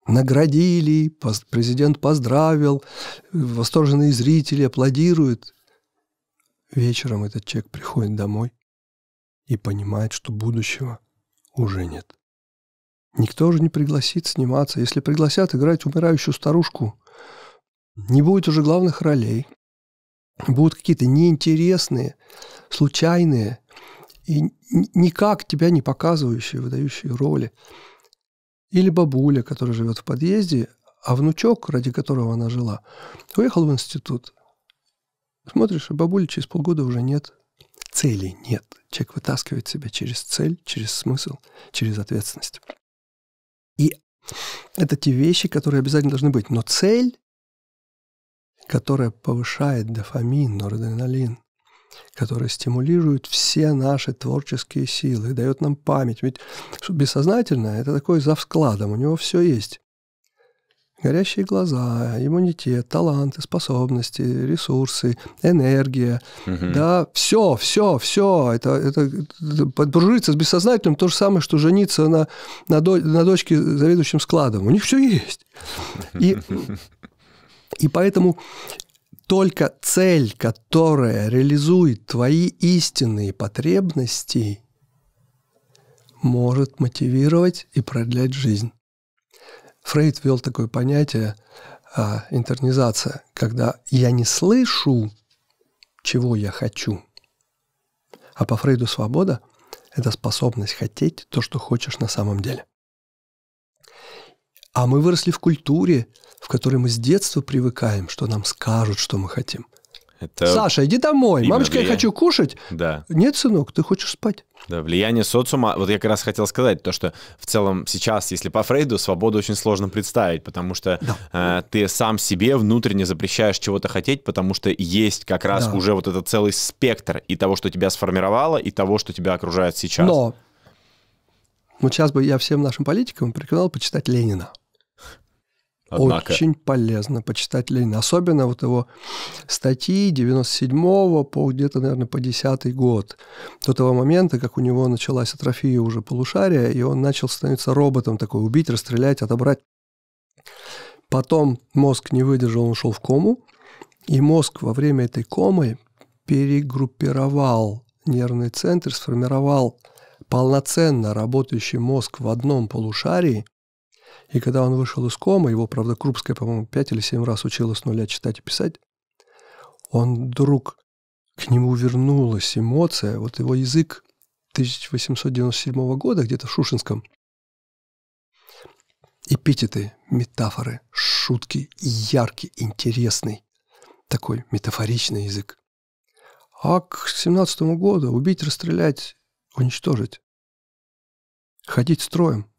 наградили, президент поздравил, восторженные зрители аплодируют. Вечером этот человек приходит домой и понимает, что будущего уже нет. Никто же не пригласит сниматься. Если пригласят играть умирающую старушку, не будет уже главных ролей. Будут какие-то неинтересные, случайные и никак тебя не показывающие, выдающие роли. Или бабуля, которая живет в подъезде, а внучок, ради которого она жила, уехал в институт. Смотришь, а бабули через полгода уже нет – цели нет. Человек вытаскивает себя через цель, через смысл, через ответственность. И это те вещи, которые обязательно должны быть. Но цель, которая повышает дофамин, норадреналин, которая стимулирует все наши творческие силы, дает нам память. Ведь бессознательное – это такой за вскладом, у него все есть горящие глаза, иммунитет, таланты, способности, ресурсы, энергия. Угу. Да, все, все, все. Это, это, это подружиться с бессознательным то же самое, что жениться на, на, до, на дочке заведующим складом. У них все есть. И, и поэтому только цель, которая реализует твои истинные потребности, может мотивировать и продлять жизнь. Фрейд ввел такое понятие а, интернизация, когда я не слышу, чего я хочу. А по Фрейду свобода – это способность хотеть то, что хочешь на самом деле. А мы выросли в культуре, в которой мы с детства привыкаем, что нам скажут, что мы хотим. Это... Саша, иди домой. Именно Мамочка, влия... я хочу кушать. Да. Нет, сынок, ты хочешь спать. Да, влияние социума. Вот я как раз хотел сказать то, что в целом сейчас, если по Фрейду, свободу очень сложно представить, потому что да. э, ты сам себе внутренне запрещаешь чего-то хотеть, потому что есть как раз да. уже вот этот целый спектр и того, что тебя сформировало, и того, что тебя окружает сейчас. Но вот сейчас бы я всем нашим политикам приказал почитать Ленина. Однако... Очень полезно почитать Ленина. Особенно вот его статьи 97 по где-то, наверное, по 10 год. До того момента, как у него началась атрофия уже полушария, и он начал становиться роботом такой, убить, расстрелять, отобрать. Потом мозг не выдержал, он ушел в кому, и мозг во время этой комы перегруппировал нервный центр, сформировал полноценно работающий мозг в одном полушарии, и когда он вышел из комы, его, правда, Крупская, по-моему, пять или семь раз учила с нуля читать и писать, он вдруг к нему вернулась эмоция, вот его язык 1897 года, где-то в Шушинском, эпитеты, метафоры, шутки, яркий, интересный, такой метафоричный язык. А к 17 году убить, расстрелять, уничтожить. Ходить строем.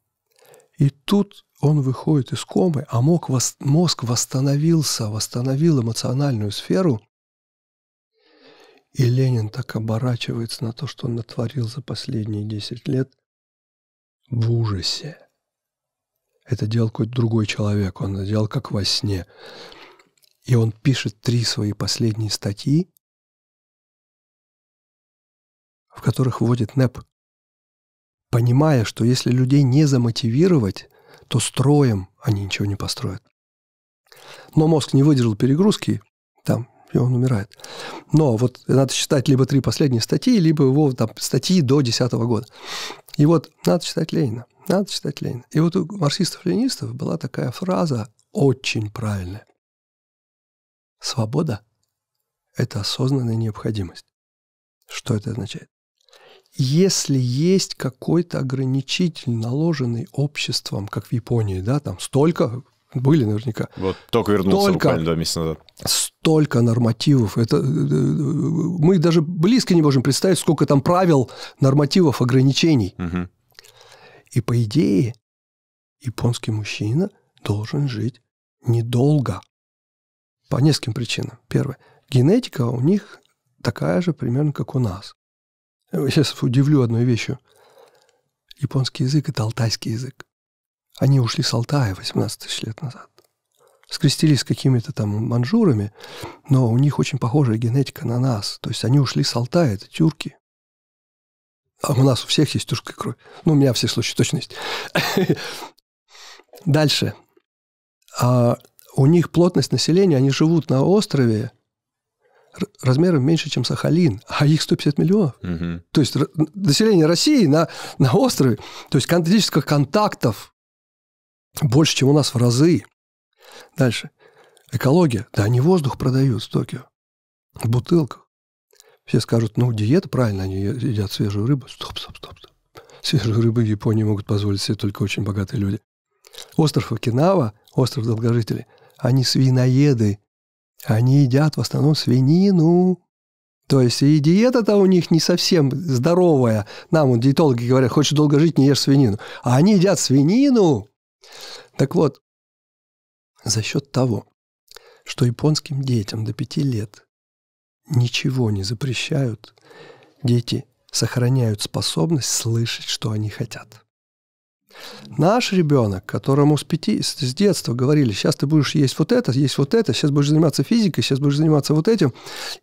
И тут он выходит из комы, а мог, вос, мозг восстановился, восстановил эмоциональную сферу. И Ленин так оборачивается на то, что он натворил за последние 10 лет в ужасе. Это делал какой-то другой человек, он это делал как во сне. И он пишет три свои последние статьи, в которых вводит НЭП, понимая, что если людей не замотивировать, то строем они ничего не построят. Но мозг не выдержал перегрузки, там, и он умирает. Но вот надо считать либо три последние статьи, либо его там, статьи до 2010 года. И вот надо читать Ленина, надо читать Ленина. И вот у марксистов-ленинистов была такая фраза очень правильная. Свобода – это осознанная необходимость. Что это означает? если есть какой-то ограничитель, наложенный обществом, как в Японии, да, там столько были наверняка. Вот только вернулся только, буквально два месяца назад. Столько нормативов. Это, э, э, мы даже близко не можем представить, сколько там правил, нормативов, ограничений. Угу. И по идее, японский мужчина должен жить недолго. По нескольким причинам. Первое. Генетика у них такая же примерно, как у нас. Сейчас удивлю одной вещью. Японский язык — это алтайский язык. Они ушли с Алтая 18 тысяч лет назад. Скрестились с какими-то там манжурами, но у них очень похожая генетика на нас. То есть они ушли с Алтая, это тюрки. А у нас у всех есть тюркская кровь. Ну, у меня все случаи точно есть. Дальше. А, у них плотность населения, они живут на острове, размером меньше, чем Сахалин, а их 150 миллионов. Угу. То есть население России на, на острове, то есть конкретических контактов больше, чем у нас в разы. Дальше. Экология. Да они воздух продают в Токио. В бутылках. Все скажут, ну, диета, правильно, они едят свежую рыбу. Стоп, стоп, стоп. стоп. Свежую рыбу в Японии могут позволить себе только очень богатые люди. Остров Окинава, остров долгожителей, они свиноеды. Они едят в основном свинину. То есть и диета-то у них не совсем здоровая. Нам вот диетологи говорят, хочешь долго жить, не ешь свинину. А они едят свинину. Так вот, за счет того, что японским детям до пяти лет ничего не запрещают, дети сохраняют способность слышать, что они хотят. Наш ребенок, которому с пяти, с, с детства говорили, сейчас ты будешь есть вот это, есть вот это, сейчас будешь заниматься физикой, сейчас будешь заниматься вот этим,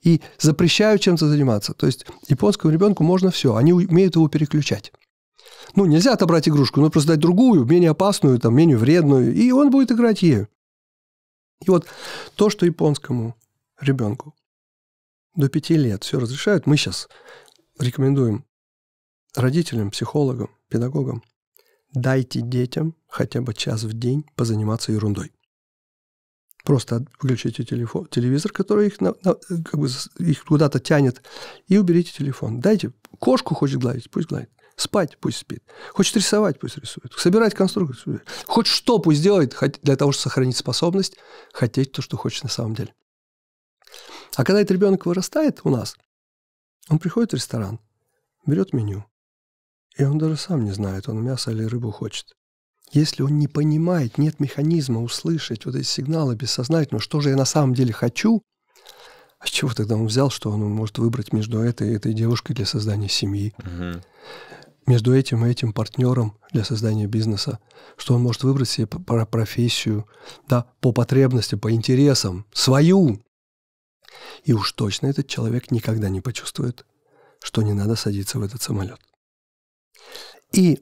и запрещают чем-то заниматься. То есть японскому ребенку можно все, они умеют его переключать. Ну, нельзя отобрать игрушку, но просто дать другую, менее опасную, там, менее вредную, и он будет играть ею. И вот то, что японскому ребенку до пяти лет все разрешают, мы сейчас рекомендуем родителям, психологам, педагогам дайте детям хотя бы час в день позаниматься ерундой. Просто выключите телефон, телевизор, который их, на, на, как бы их куда-то тянет, и уберите телефон. Дайте. Кошку хочет гладить, пусть гладит. Спать пусть спит. Хочет рисовать, пусть рисует. Собирать конструкцию. Хоть что пусть делает для того, чтобы сохранить способность хотеть то, что хочет на самом деле. А когда этот ребенок вырастает у нас, он приходит в ресторан, берет меню, и он даже сам не знает, он мясо или рыбу хочет. Если он не понимает, нет механизма услышать вот эти сигналы бессознательно, что же я на самом деле хочу, а с чего тогда он взял, что он может выбрать между этой и этой девушкой для создания семьи, угу. между этим и этим партнером для создания бизнеса, что он может выбрать себе профессию, да, по потребности, по интересам, свою. И уж точно этот человек никогда не почувствует, что не надо садиться в этот самолет. И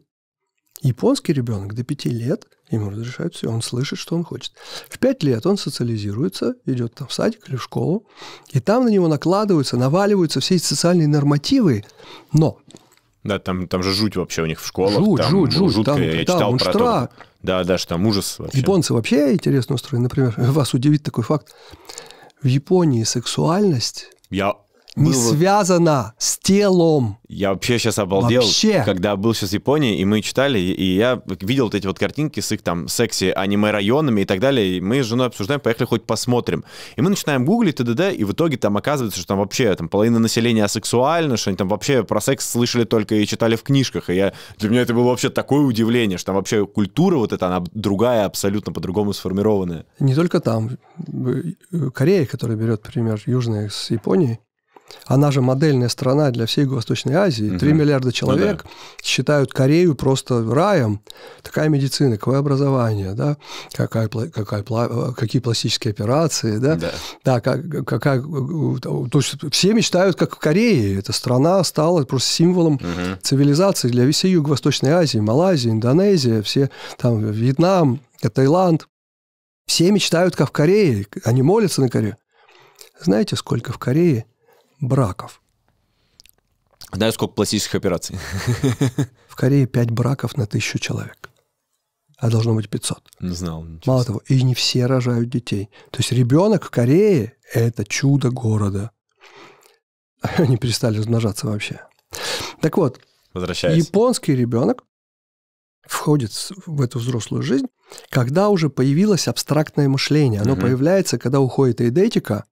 японский ребенок до 5 лет, ему разрешают все, он слышит, что он хочет. В 5 лет он социализируется, идет там в садик или в школу, и там на него накладываются, наваливаются все эти социальные нормативы, но... Да, там, там же жуть вообще у них в школах. Жуть, там, жуть, жуть. Жутко. Там, Я там читал про то. Да, да, что там ужас вообще. Японцы вообще интересно устроены. Например, вас удивит такой факт. В Японии сексуальность... Я не было... связано с телом. Я вообще сейчас обалдел, вообще. когда был сейчас в Японии, и мы читали, и я видел вот эти вот картинки с их там секси-аниме-районами и так далее, и мы с женой обсуждаем, поехали хоть посмотрим. И мы начинаем гуглить, т.д., и в итоге там оказывается, что там вообще там половина населения асексуальна что они там вообще про секс слышали только и читали в книжках, и я... для меня это было вообще такое удивление, что там вообще культура вот эта, она другая, абсолютно по-другому сформированная. Не только там. Э, Корея, которая берет пример Южная с Японией, она же модельная страна для всей Юго-Восточной Азии. Угу. 3 миллиарда ну человек ну, да. считают Корею просто раем. Такая медицина, какое образование, да? какая, какая, какие пластические операции, да? Да, да как, какая, то есть все мечтают, как в Корее. Эта страна стала просто символом угу. цивилизации для всей Юго-Восточной Азии, Малайзия, Индонезия, все там Вьетнам, Таиланд. Все мечтают, как в Корее. Они молятся на Корее. Знаете, сколько в Корее браков. Знаешь, сколько пластических операций? В Корее 5 браков на тысячу человек. А должно быть 500. Не знал. Ничего. Мало того, и не все рожают детей. То есть ребенок в Корее – это чудо города. Они перестали размножаться вообще. Так вот, японский ребенок входит в эту взрослую жизнь, когда уже появилось абстрактное мышление. Оно угу. появляется, когда уходит эйдетика,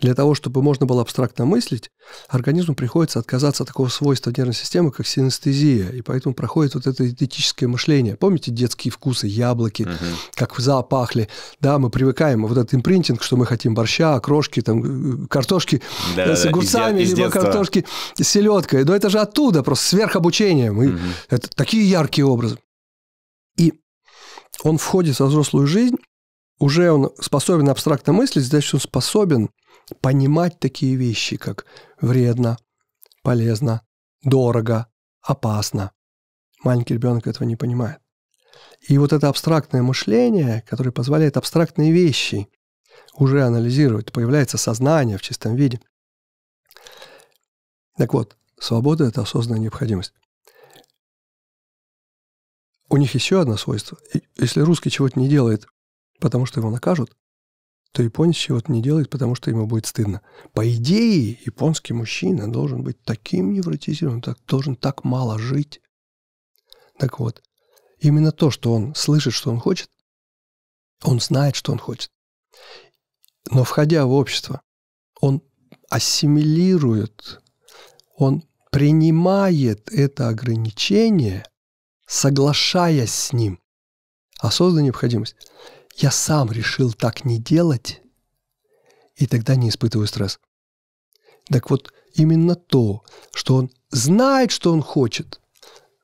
для того, чтобы можно было абстрактно мыслить, организму приходится отказаться от такого свойства нервной системы, как синестезия, и поэтому проходит вот это диетическое мышление. Помните детские вкусы, яблоки, угу. как в запахли? Да, мы привыкаем, вот этот импринтинг, что мы хотим борща, крошки, там, э, картошки да, э, с огурцами, из, из либо детства. картошки с селедкой. Но это же оттуда, просто сверхобучение. Мы, угу. Это такие яркие образы. И он входит во взрослую жизнь, уже он способен абстрактно мыслить, значит, он способен понимать такие вещи, как вредно, полезно, дорого, опасно. Маленький ребенок этого не понимает. И вот это абстрактное мышление, которое позволяет абстрактные вещи уже анализировать, появляется сознание в чистом виде. Так вот, свобода – это осознанная необходимость. У них еще одно свойство. Если русский чего-то не делает, потому что его накажут, то японец чего-то не делает, потому что ему будет стыдно. По идее, японский мужчина должен быть таким невротизированным, так, должен так мало жить. Так вот, именно то, что он слышит, что он хочет, он знает, что он хочет. Но входя в общество, он ассимилирует, он принимает это ограничение, соглашаясь с ним. Осознанная а необходимость я сам решил так не делать, и тогда не испытываю стресс. Так вот, именно то, что он знает, что он хочет.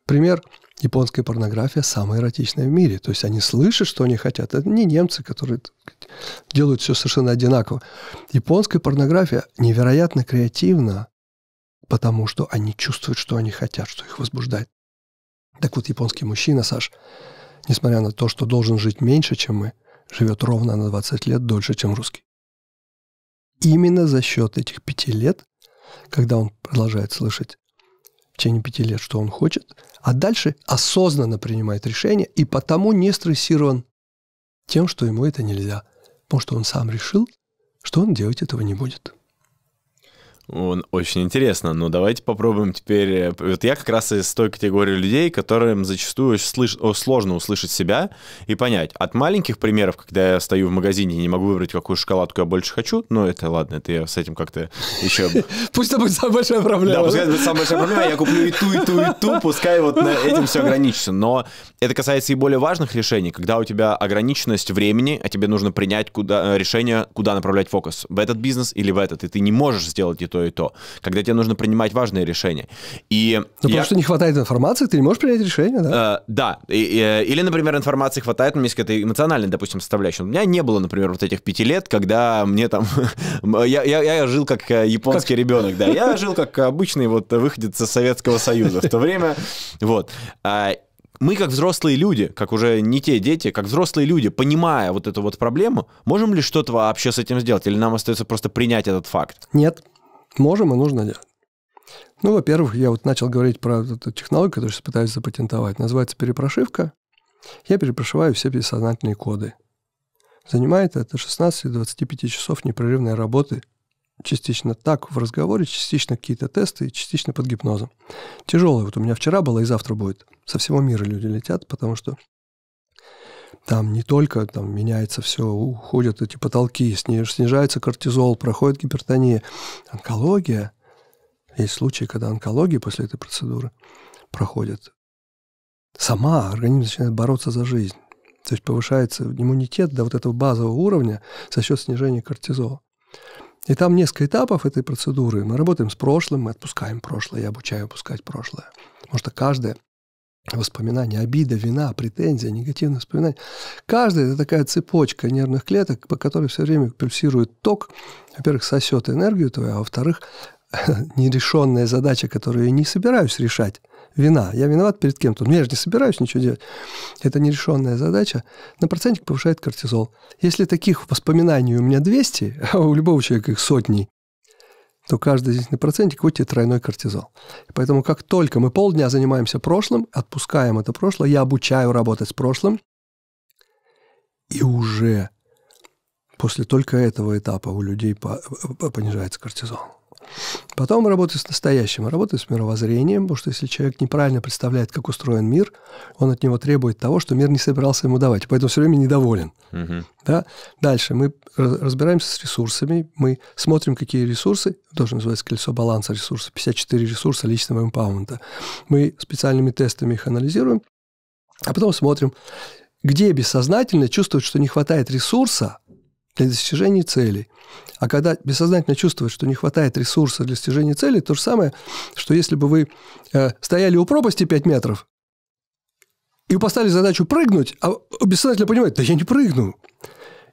Пример японская порнография самая эротичная в мире. То есть они слышат, что они хотят. Это не немцы, которые делают все совершенно одинаково. Японская порнография невероятно креативна, потому что они чувствуют, что они хотят, что их возбуждает. Так вот, японский мужчина, Саш, несмотря на то, что должен жить меньше, чем мы, живет ровно на 20 лет дольше, чем русский. Именно за счет этих пяти лет, когда он продолжает слышать в течение пяти лет, что он хочет, а дальше осознанно принимает решение и потому не стрессирован тем, что ему это нельзя, потому что он сам решил, что он делать этого не будет. Очень интересно. Ну, давайте попробуем теперь... Э, вот я как раз из той категории людей, которым зачастую слыш... сложно услышать себя и понять. От маленьких примеров, когда я стою в магазине и не могу выбрать, какую шоколадку я больше хочу, ну, это ладно, это я с этим как-то еще... Пусть это будет самая большая проблема. Да, пускай это будет самая большая проблема, я куплю и ту, и ту, и ту, пускай вот на этим все ограничится. Но это касается и более важных решений, когда у тебя ограниченность времени, а тебе нужно принять куда... Э, решение, куда направлять фокус, в этот бизнес или в этот, и ты не можешь сделать и то и то, когда тебе нужно принимать важные решения. И ну, я... потому что не хватает информации, ты не можешь принять решение, да? Э, да. И, и, э, или, например, информации хватает, но есть какая-то эмоциональная, допустим, составляющая. У меня не было, например, вот этих пяти лет, когда мне там... я, я, я жил как э, японский как... ребенок, да. Я жил как обычный вот выходец из Советского Союза в то время. Вот а мы как взрослые люди, как уже не те дети, как взрослые люди, понимая вот эту вот проблему, можем ли что-то вообще с этим сделать? Или нам остается просто принять этот факт? Нет. Можем и нужно делать. Ну, во-первых, я вот начал говорить про эту технологию, которую сейчас пытаюсь запатентовать. Называется перепрошивка. Я перепрошиваю все бессознательные коды. Занимает это 16-25 часов непрерывной работы, частично так в разговоре, частично какие-то тесты, частично под гипнозом. Тяжелый. Вот у меня вчера было и завтра будет. Со всего мира люди летят, потому что там не только там, меняется все, уходят эти потолки, снижается кортизол, проходит гипертония. Онкология, есть случаи, когда онкология после этой процедуры проходит. Сама организм начинает бороться за жизнь. То есть повышается иммунитет до вот этого базового уровня за счет снижения кортизола. И там несколько этапов этой процедуры. Мы работаем с прошлым, мы отпускаем прошлое, я обучаю пускать прошлое. Потому что каждое воспоминания, обида, вина, претензия, негативные воспоминания. Каждая это такая цепочка нервных клеток, по которой все время пульсирует ток. Во-первых, сосет энергию твою, а во-вторых, нерешенная задача, которую я не собираюсь решать, вина. Я виноват перед кем-то, но я же не собираюсь ничего делать. Это нерешенная задача. На процентик повышает кортизол. Если таких воспоминаний у меня 200, а у любого человека их сотни, то каждый здесь на проценте какой-то тройной кортизол. поэтому как только мы полдня занимаемся прошлым, отпускаем это прошлое, я обучаю работать с прошлым, и уже после только этого этапа у людей понижается кортизол. Потом работаю с настоящим, работаю с мировоззрением, потому что если человек неправильно представляет, как устроен мир, он от него требует того, что мир не собирался ему давать, поэтому все время недоволен. Угу. Да? Дальше мы разбираемся с ресурсами, мы смотрим, какие ресурсы, тоже называется колесо баланса ресурсов, 54 ресурса личного эмпаунта. Мы специальными тестами их анализируем, а потом смотрим, где бессознательно чувствует, что не хватает ресурса, для достижения целей. А когда бессознательно чувствует, что не хватает ресурса для достижения цели, то же самое, что если бы вы э, стояли у пропасти 5 метров и поставили задачу прыгнуть, а бессознательно понимает, да я не прыгну.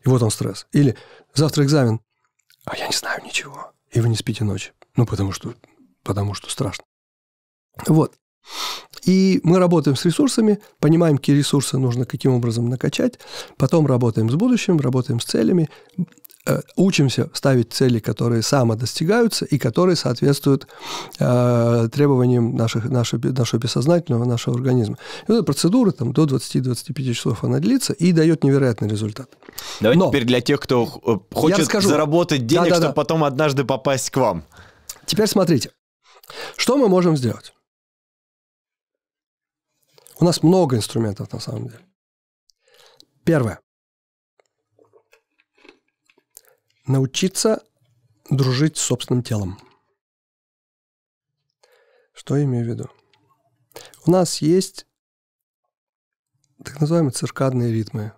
И вот он стресс. Или завтра экзамен, а я не знаю ничего. И вы не спите ночь, Ну, потому что, потому что страшно. Вот. И мы работаем с ресурсами, понимаем, какие ресурсы нужно каким образом накачать, потом работаем с будущим, работаем с целями, э, учимся ставить цели, которые самодостигаются и которые соответствуют э, требованиям наших, нашего, нашего бессознательного, нашего организма. И эта процедура там, до 20-25 часов она длится и дает невероятный результат. Давайте Но теперь для тех, кто э, хочет расскажу, заработать денег, да, да, чтобы да. потом однажды попасть к вам. Теперь смотрите, что мы можем сделать? У нас много инструментов на самом деле. Первое. Научиться дружить с собственным телом. Что я имею в виду? У нас есть так называемые циркадные ритмы.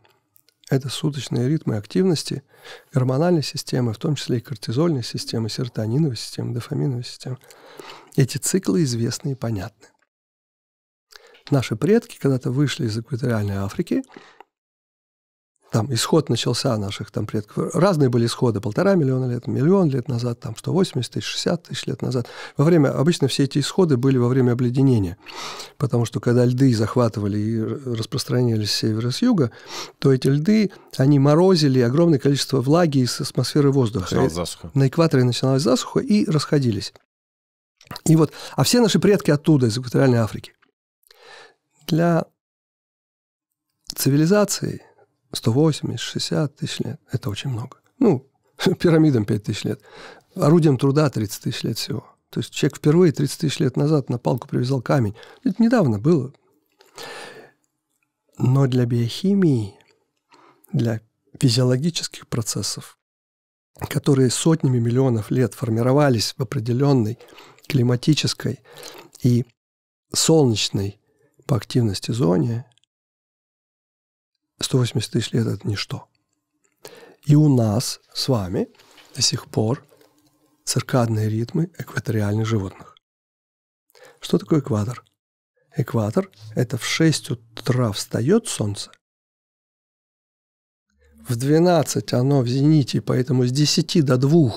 Это суточные ритмы активности гормональной системы, в том числе и кортизольной системы, серотониновой системы, дофаминовой системы. Эти циклы известны и понятны наши предки когда-то вышли из экваториальной Африки, там исход начался наших там предков. Разные были исходы, полтора миллиона лет, миллион лет назад, там 180 тысяч, 60 тысяч лет назад. Во время, обычно все эти исходы были во время обледенения, потому что когда льды захватывали и распространялись с севера с юга, то эти льды, они морозили огромное количество влаги из атмосферы воздуха. Началась засуха. На экваторе начиналась засуха и расходились. И вот, а все наши предки оттуда, из экваториальной Африки. Для цивилизаций 180-60 тысяч лет – это очень много. Ну, пирамидам 5 тысяч лет, орудием труда 30 тысяч лет всего. То есть человек впервые 30 тысяч лет назад на палку привязал камень. Это недавно было. Но для биохимии, для физиологических процессов, которые сотнями миллионов лет формировались в определенной климатической и солнечной по активности зоне 180 тысяч лет – это ничто. И у нас с вами до сих пор циркадные ритмы экваториальных животных. Что такое экватор? Экватор – это в 6 утра встает солнце, в 12 оно в зените, поэтому с 10 до 2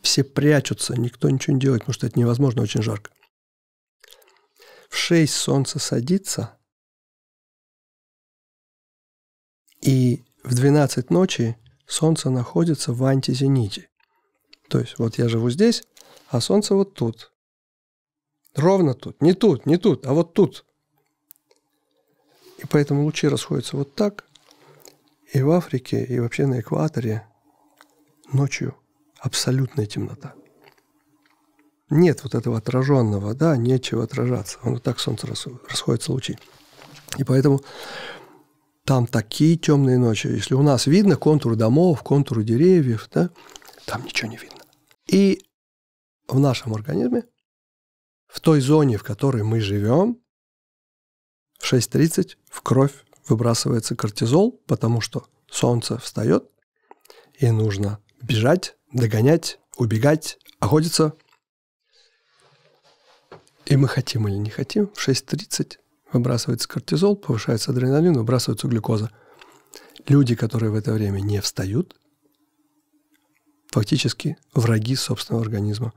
все прячутся, никто ничего не делает, потому что это невозможно, очень жарко в шесть солнце садится, и в 12 ночи солнце находится в антизените. То есть вот я живу здесь, а солнце вот тут. Ровно тут, не тут, не тут, а вот тут. И поэтому лучи расходятся вот так. И в Африке, и вообще на экваторе ночью абсолютная темнота нет вот этого отраженного, да, нечего отражаться. Он вот так солнце расходится лучи. И поэтому там такие темные ночи. Если у нас видно контур домов, контур деревьев, да, там ничего не видно. И в нашем организме, в той зоне, в которой мы живем, в 6.30 в кровь выбрасывается кортизол, потому что солнце встает, и нужно бежать, догонять, убегать, охотиться – и мы хотим или не хотим, в 6.30 выбрасывается кортизол, повышается адреналин, выбрасывается глюкоза. Люди, которые в это время не встают, фактически враги собственного организма.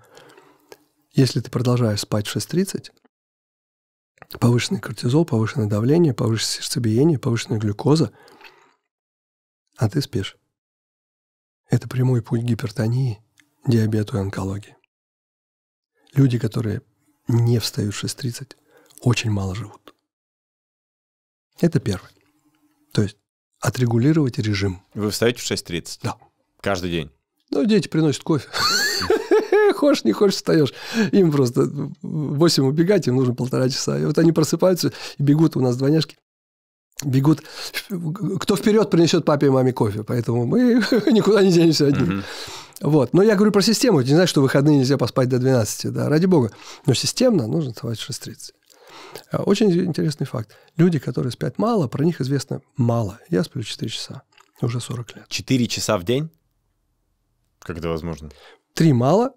Если ты продолжаешь спать в 6.30, повышенный кортизол, повышенное давление, повышенное сердцебиение, повышенная глюкоза, а ты спишь. Это прямой путь гипертонии, диабету и онкологии. Люди, которые не встают в 6.30, очень мало живут. Это первое. То есть отрегулировать режим. Вы встаете в 6.30? Да. Каждый день? Ну, дети приносят кофе. Хочешь, не хочешь, встаешь. Им просто 8 убегать, им нужно полтора часа. И вот они просыпаются и бегут, у нас двойняшки, бегут. Кто вперед принесет папе и маме кофе, поэтому мы никуда не денемся одни. Вот. Но я говорю про систему. Это не значит, что в выходные нельзя поспать до 12, да, ради бога. Но системно нужно вставать в 6.30. А, очень интересный факт. Люди, которые спят мало, про них известно мало. Я сплю 4 часа, уже 40 лет. 4 часа в день? Как это возможно? 3 мало,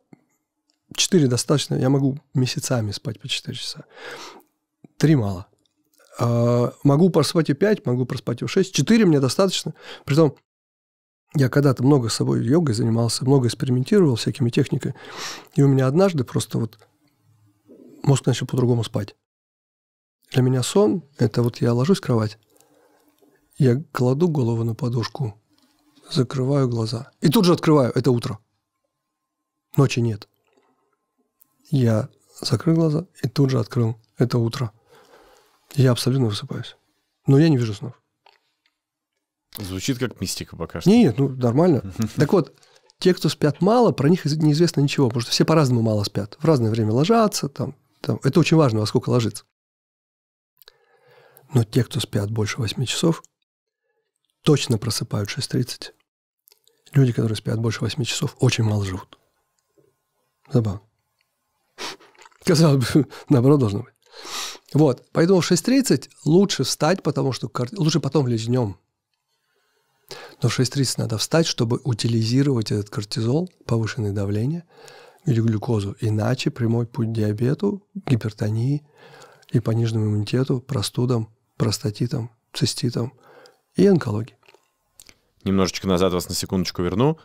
4 достаточно. Я могу месяцами спать по 4 часа. 3 мало. А, могу проспать и 5, могу проспать и 6. 4 мне достаточно. Притом я когда-то много с собой йогой занимался, много экспериментировал всякими техниками. И у меня однажды просто вот мозг начал по-другому спать. Для меня сон – это вот я ложусь в кровать, я кладу голову на подушку, закрываю глаза. И тут же открываю. Это утро. Ночи нет. Я закрыл глаза и тут же открыл. Это утро. Я абсолютно высыпаюсь. Но я не вижу снов. Звучит как мистика пока что. Нет, ну нормально. Так вот, те, кто спят мало, про них неизвестно ничего, потому что все по-разному мало спят. В разное время ложатся, там, там. это очень важно, во сколько ложиться. Но те, кто спят больше 8 часов, точно просыпают 6.30. Люди, которые спят больше 8 часов, очень мало живут. Забавно. Казалось бы, наоборот должно быть. Вот, поэтому в 6.30 лучше встать, потому что кар... лучше потом лечь днем, но в 6.30 надо встать, чтобы утилизировать этот кортизол, повышенное давление или глюкозу. Иначе прямой путь к диабету, гипертонии и пониженному иммунитету, простудам, простатитам, циститам и онкологии. Немножечко назад вас на секундочку верну.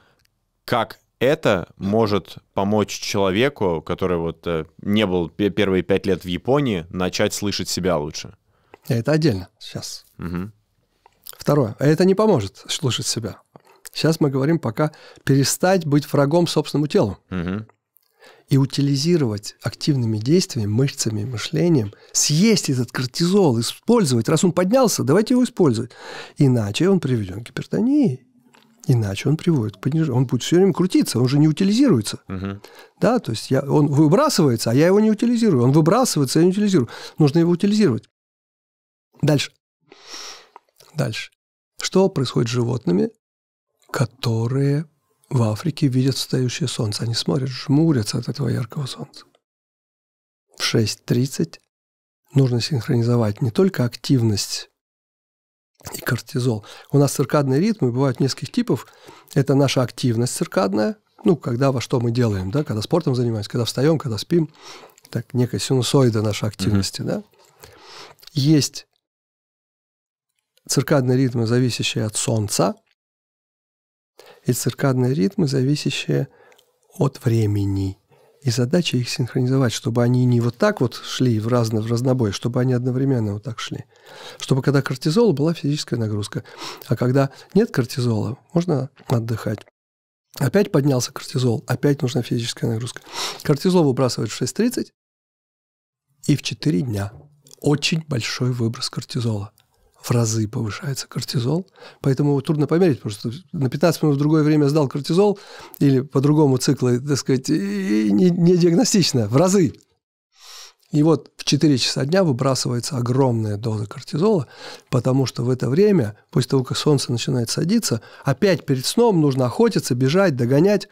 Как это может помочь человеку, который вот э, не был первые пять лет в Японии, начать слышать себя лучше? Это отдельно сейчас. Угу. Второе. А это не поможет слушать себя. Сейчас мы говорим пока перестать быть врагом собственному телу. Угу. И утилизировать активными действиями, мышцами, мышлением, съесть этот кортизол, использовать. Раз он поднялся, давайте его использовать. Иначе он приведет к гипертонии. Иначе он приводит к понижению. Он будет все время крутиться, он же не утилизируется. Угу. Да, то есть я, он выбрасывается, а я его не утилизирую. Он выбрасывается, я не утилизирую. Нужно его утилизировать. Дальше. Дальше. Что происходит с животными, которые в Африке видят встающее солнце? Они смотрят, жмурятся от этого яркого солнца. В 6.30 нужно синхронизовать не только активность и кортизол. У нас циркадные ритмы бывают нескольких типов. Это наша активность циркадная, ну, когда во что мы делаем, да, когда спортом занимаемся, когда встаем, когда спим, так, некая синусоида нашей активности, mm-hmm. да. Есть циркадные ритмы, зависящие от Солнца, и циркадные ритмы, зависящие от времени. И задача их синхронизовать, чтобы они не вот так вот шли в, разно, в разнобой, чтобы они одновременно вот так шли. Чтобы когда кортизол, была физическая нагрузка. А когда нет кортизола, можно отдыхать. Опять поднялся кортизол, опять нужна физическая нагрузка. Кортизол выбрасывают в 6.30 и в 4 дня. Очень большой выброс кортизола в разы повышается кортизол, поэтому его трудно померить, потому что на 15 минут в другое время сдал кортизол или по другому циклу, так сказать, и не, не диагностично, в разы. И вот в 4 часа дня выбрасывается огромная доза кортизола, потому что в это время, после того, как солнце начинает садиться, опять перед сном нужно охотиться, бежать, догонять.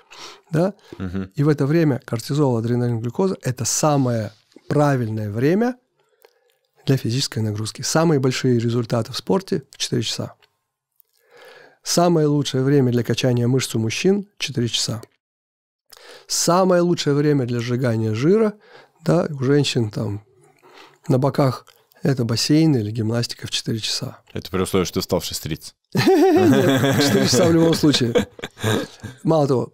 Да? Угу. И в это время кортизол, адреналин, глюкоза – это самое правильное время – для физической нагрузки. Самые большие результаты в спорте – 4 часа. Самое лучшее время для качания мышц у мужчин – 4 часа. Самое лучшее время для сжигания жира да, у женщин там на боках это бассейн или гимнастика в 4 часа. Это при условии, что ты встал в 6.30. 4 часа в любом случае. Мало того,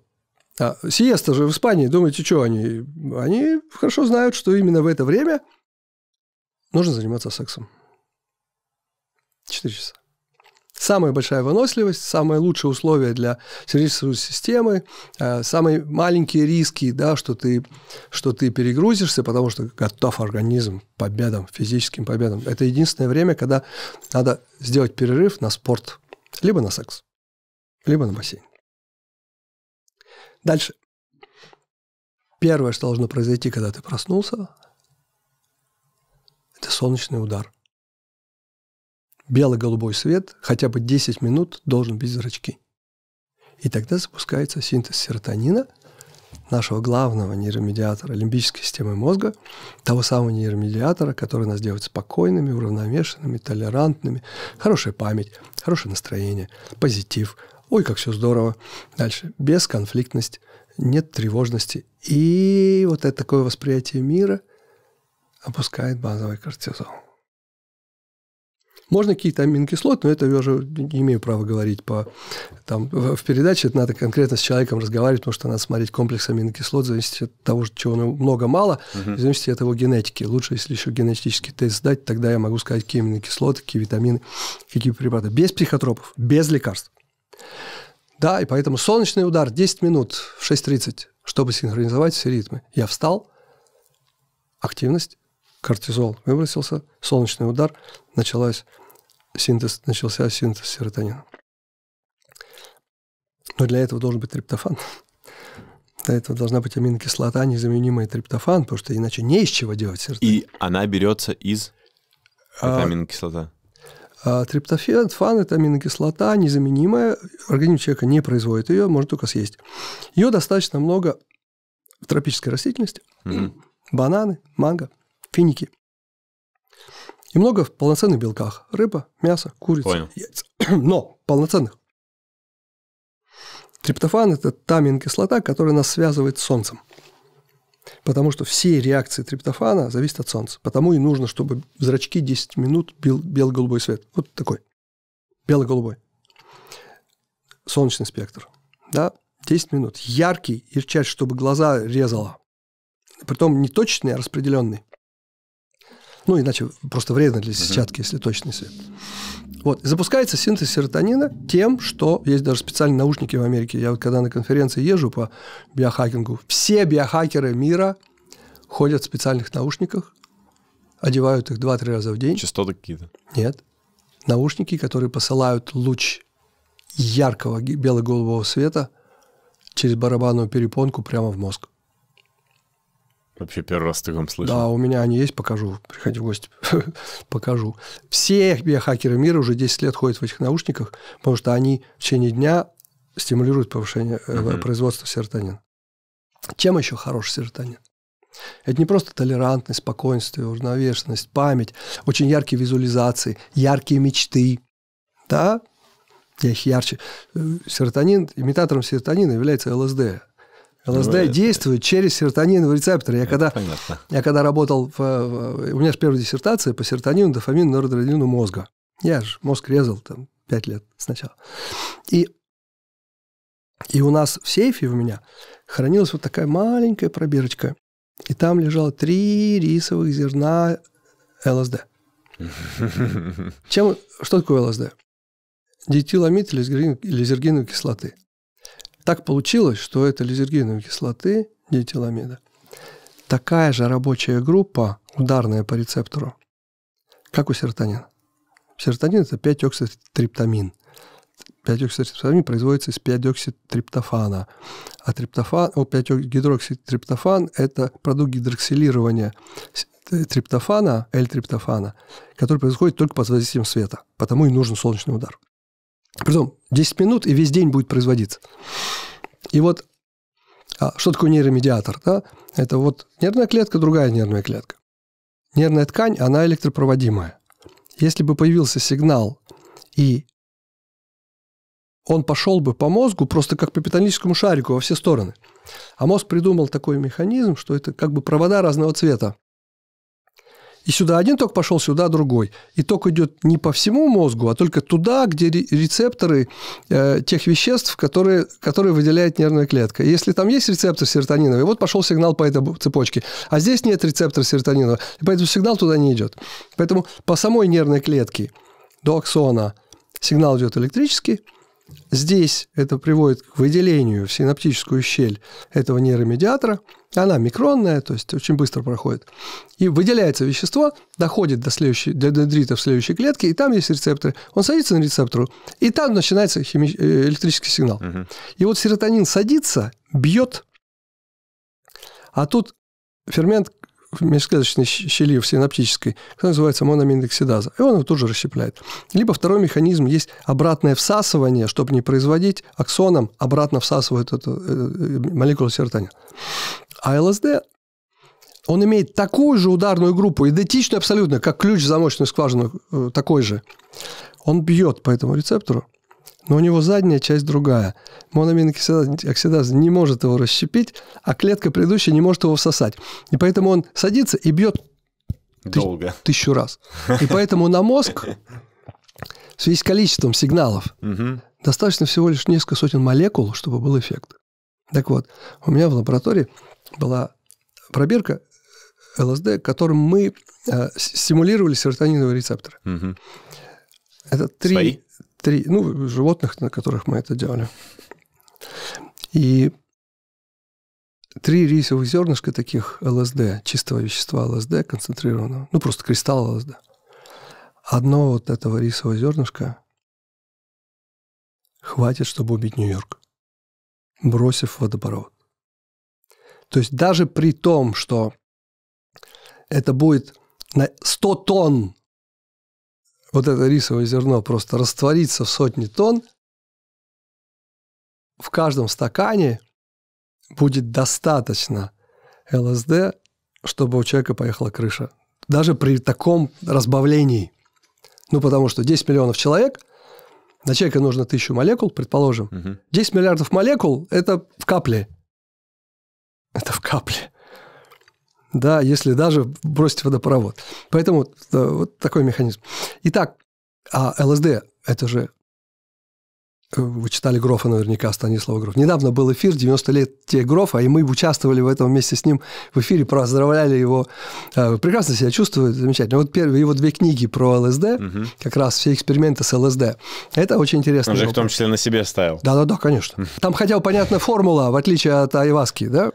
а, сиеста же в Испании, думаете, что они? Они хорошо знают, что именно в это время – нужно заниматься сексом. четыре часа. Самая большая выносливость, самые лучшие условия для сердечно-сосудистой системы, э, самые маленькие риски, да, что, ты, что ты перегрузишься, потому что готов организм победам, физическим победам. Это единственное время, когда надо сделать перерыв на спорт, либо на секс, либо на бассейн. Дальше. Первое, что должно произойти, когда ты проснулся, это солнечный удар. Бело-голубой свет хотя бы 10 минут должен быть зрачки. И тогда запускается синтез серотонина, нашего главного нейромедиатора лимбической системы мозга, того самого нейромедиатора, который нас делает спокойными, уравновешенными, толерантными, хорошая память, хорошее настроение, позитив. Ой, как все здорово. Дальше. Бесконфликтность, нет тревожности. И вот это такое восприятие мира – опускает базовый кортизол. Можно какие-то аминокислоты, но это я уже не имею права говорить по, там, в, в передаче. Это надо конкретно с человеком разговаривать, потому что надо смотреть комплекс аминокислот, зависимости от того, чего много-мало, угу. зависит от его генетики. Лучше, если еще генетический тест сдать, тогда я могу сказать, какие аминокислоты, какие витамины, какие препараты. Без психотропов, без лекарств. Да, и поэтому солнечный удар 10 минут в 6.30, чтобы синхронизовать все ритмы. Я встал, активность, кортизол выбросился, солнечный удар, началась синтез, начался синтез серотонина. Но для этого должен быть триптофан. Для этого должна быть аминокислота, незаменимая триптофан, потому что иначе не из чего делать серотонин. И она берется из... а, аминокислота. А, триптофан это аминокислота незаменимая. Организм человека не производит ее, может только съесть. Ее достаточно много в тропической растительности. Mm-hmm. Бананы, манго – финики. И много в полноценных белках. Рыба, мясо, курица, Понял. яйца. Но полноценных. Триптофан – это та кислота которая нас связывает с солнцем. Потому что все реакции триптофана зависят от солнца. Потому и нужно, чтобы в зрачки 10 минут бил бело-голубой свет. Вот такой. Бело-голубой. Солнечный спектр. Да? 10 минут. Яркий, ярчать, чтобы глаза резало. Притом не точный, а распределенный. Ну, иначе просто вредно для сетчатки, если точный свет. Вот. запускается синтез серотонина тем, что есть даже специальные наушники в Америке. Я вот когда на конференции езжу по биохакингу, все биохакеры мира ходят в специальных наушниках, одевают их 2-3 раза в день. Частоты какие-то? Нет. Наушники, которые посылают луч яркого бело-голубого света через барабанную перепонку прямо в мозг. Вообще первый раз в таком слышу Да, у меня они есть, покажу. Приходи в гости, покажу. Все биохакеры мира уже 10 лет ходят в этих наушниках, потому что они в течение дня стимулируют повышение угу. производства серотонина. Чем еще хорош серотонин? Это не просто толерантность, спокойствие, уравновешенность, память, очень яркие визуализации, яркие мечты. Да? Я их ярче. Э, серотонин, имитатором серотонина является ЛСД. ЛСД ну, действует это... через серотониновые рецепторы. Я когда, я когда работал, в, э, в, у меня же первая диссертация по серотонину, дофамину, норадреналину мозга. Я же мозг резал там 5 лет сначала. И, и у нас в сейфе у меня хранилась вот такая маленькая пробирочка. И там лежало три рисовых зерна ЛСД. Чем, что такое ЛСД? Диэтиламид или лизергиновой кислоты. Так получилось, что это лизергиновой кислоты диэтиламида. Такая же рабочая группа, ударная по рецептору, как у серотонина. Серотонин – это 5-окситриптамин. 5-окситриптамин производится из 5-окситриптофана. А триптофан, 5-гидрокситриптофан – это продукт гидроксилирования триптофана, L-триптофана, который происходит только под воздействием света. Потому и нужен солнечный удар. Притом 10 минут и весь день будет производиться. И вот а, что такое нейромедиатор? Да? Это вот нервная клетка, другая нервная клетка. Нервная ткань, она электропроводимая. Если бы появился сигнал, и он пошел бы по мозгу, просто как по питоническому шарику во все стороны. А мозг придумал такой механизм, что это как бы провода разного цвета. И сюда один ток пошел, сюда другой. И ток идет не по всему мозгу, а только туда, где рецепторы э, тех веществ, которые, которые выделяет нервная клетка. Если там есть рецептор серотонина, и вот пошел сигнал по этой цепочке. А здесь нет рецептора серотонина, и поэтому сигнал туда не идет. Поэтому по самой нервной клетке до аксона сигнал идет электрический, Здесь это приводит к выделению в синаптическую щель этого нейромедиатора. Она микронная, то есть очень быстро проходит. И выделяется вещество, доходит до, следующей, до дендритов следующей клетки, и там есть рецепторы. Он садится на рецептору, и там начинается хими- э, электрический сигнал. Угу. И вот серотонин садится, бьет, а тут фермент межклеточной щели в синаптической, которая называется моноаминоксидаза. И он его тут же расщепляет. Либо второй механизм есть обратное всасывание, чтобы не производить, аксоном обратно всасывает эту э, э, молекулу серотонина. А ЛСД он имеет такую же ударную группу, идентичную абсолютно, как ключ в замочную скважину, э, такой же. Он бьет по этому рецептору, но у него задняя часть другая. Моноаминоксидаз не может его расщепить, а клетка предыдущая не может его всосать. И поэтому он садится и бьет Долго. Тысяч, тысячу раз. И поэтому на мозг в связи с количеством сигналов угу. достаточно всего лишь несколько сотен молекул, чтобы был эффект. Так вот, у меня в лаборатории была пробирка ЛСД, которым мы э, симулировали серотониновые рецепторы. Угу. Это три... Свои? три, ну, животных, на которых мы это делали. И три рисовых зернышка таких ЛСД, чистого вещества ЛСД концентрированного, ну, просто кристалл ЛСД. Одно вот этого рисового зернышка хватит, чтобы убить Нью-Йорк, бросив водопровод. То есть даже при том, что это будет на 100 тонн вот это рисовое зерно просто растворится в сотни тонн, в каждом стакане будет достаточно ЛСД, чтобы у человека поехала крыша. Даже при таком разбавлении. Ну, потому что 10 миллионов человек, на человека нужно 1000 молекул, предположим. 10 миллиардов молекул – это в капле. Это в капле да, если даже бросить водопровод. Поэтому э, вот такой механизм. Итак, а ЛСД – это же э, вы читали Грофа наверняка, Станислава Грофа. Недавно был эфир, 90 лет те Грофа, и мы участвовали в этом вместе с ним в эфире, поздравляли его. Э, прекрасно себя чувствует, замечательно. Вот первые его две книги про ЛСД, угу. как раз все эксперименты с ЛСД. Это очень интересно. Он же в том числе на себе ставил. Да-да-да, конечно. Там хотя бы понятна формула, в отличие от Айваски, да?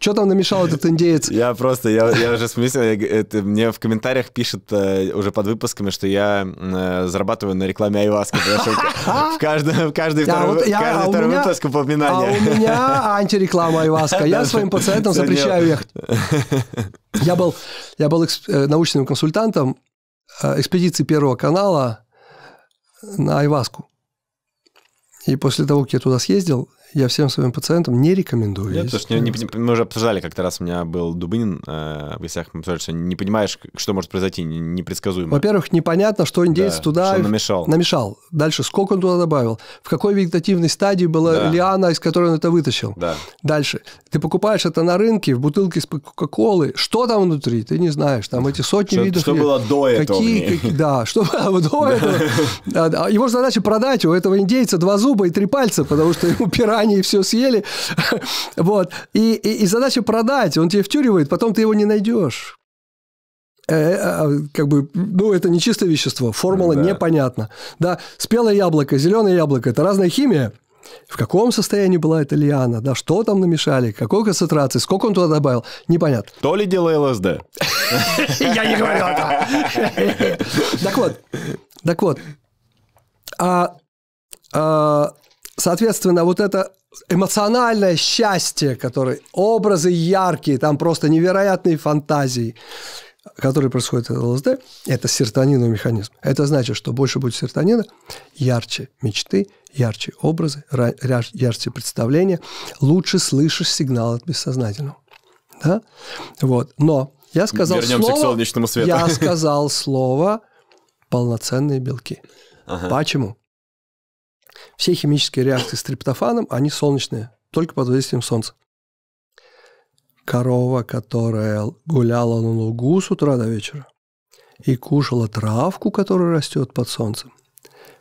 Что там намешал этот индеец? Я просто, я, я уже смысл, это, мне в комментариях пишут э, уже под выпусками, что я э, зарабатываю на рекламе Айваска. в каждом, в каждый второй, каждый а у второй меня- выпуск А у меня антиреклама айваска. Я своим пациентам запрещаю ехать. Я был, я был э, научным консультантом э, экспедиции Первого канала на Айваску. И после того, как я туда съездил, я всем своим пациентам не рекомендую. Нет, потому не, не, мы уже обсуждали как-то раз, у меня был Дубынин э, в гостях, мы обсуждали, что не понимаешь, что может произойти, непредсказуемо. Во-первых, непонятно, что индейец да, туда... Что намешал. Намешал. Дальше, сколько он туда добавил, в какой вегетативной стадии была да. лиана, из которой он это вытащил. Да. Дальше, ты покупаешь это на рынке, в бутылке с Кока-Колы, что там внутри, ты не знаешь, там эти сотни что, видов... Что было до этого какие, какие, Да, что было до этого. А, его задача продать, у этого индейца два зуба и три пальца, потому что ему пирать компании все съели. вот. И, и, и задача продать. Он тебя втюривает, потом ты его не найдешь э, э, а, как бы, ну, это не чистое вещество, формула да. непонятна. Да, спелое яблоко, зеленое яблоко – это разная химия. В каком состоянии была эта лиана, да, что там намешали, какой концентрации, сколько он туда добавил, непонятно. То ли дело ЛСД. Я не говорил это. Так вот, так вот, а, а, соответственно, вот это эмоциональное счастье, которое образы яркие, там просто невероятные фантазии, которые происходят от ЛСД, это серотониновый механизм. Это значит, что больше будет серотонина, ярче мечты, ярче образы, ярче представления, лучше слышишь сигнал от бессознательного. Да? Вот. Но я сказал Вернемся слово... к солнечному свету. Я сказал слово полноценные белки. Ага. Почему? Все химические реакции с триптофаном, они солнечные, только под воздействием солнца. Корова, которая гуляла на лугу с утра до вечера и кушала травку, которая растет под солнцем,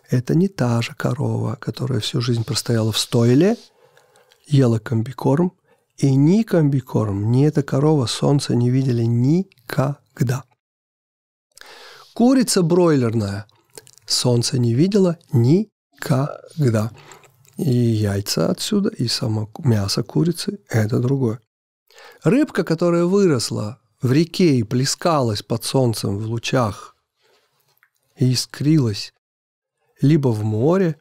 это не та же корова, которая всю жизнь простояла в стойле, ела комбикорм, и ни комбикорм, ни эта корова солнца не видели никогда. Курица бройлерная солнца не видела ни Никогда. И яйца отсюда, и само мясо курицы – это другое. Рыбка, которая выросла в реке и плескалась под солнцем в лучах и искрилась либо в море,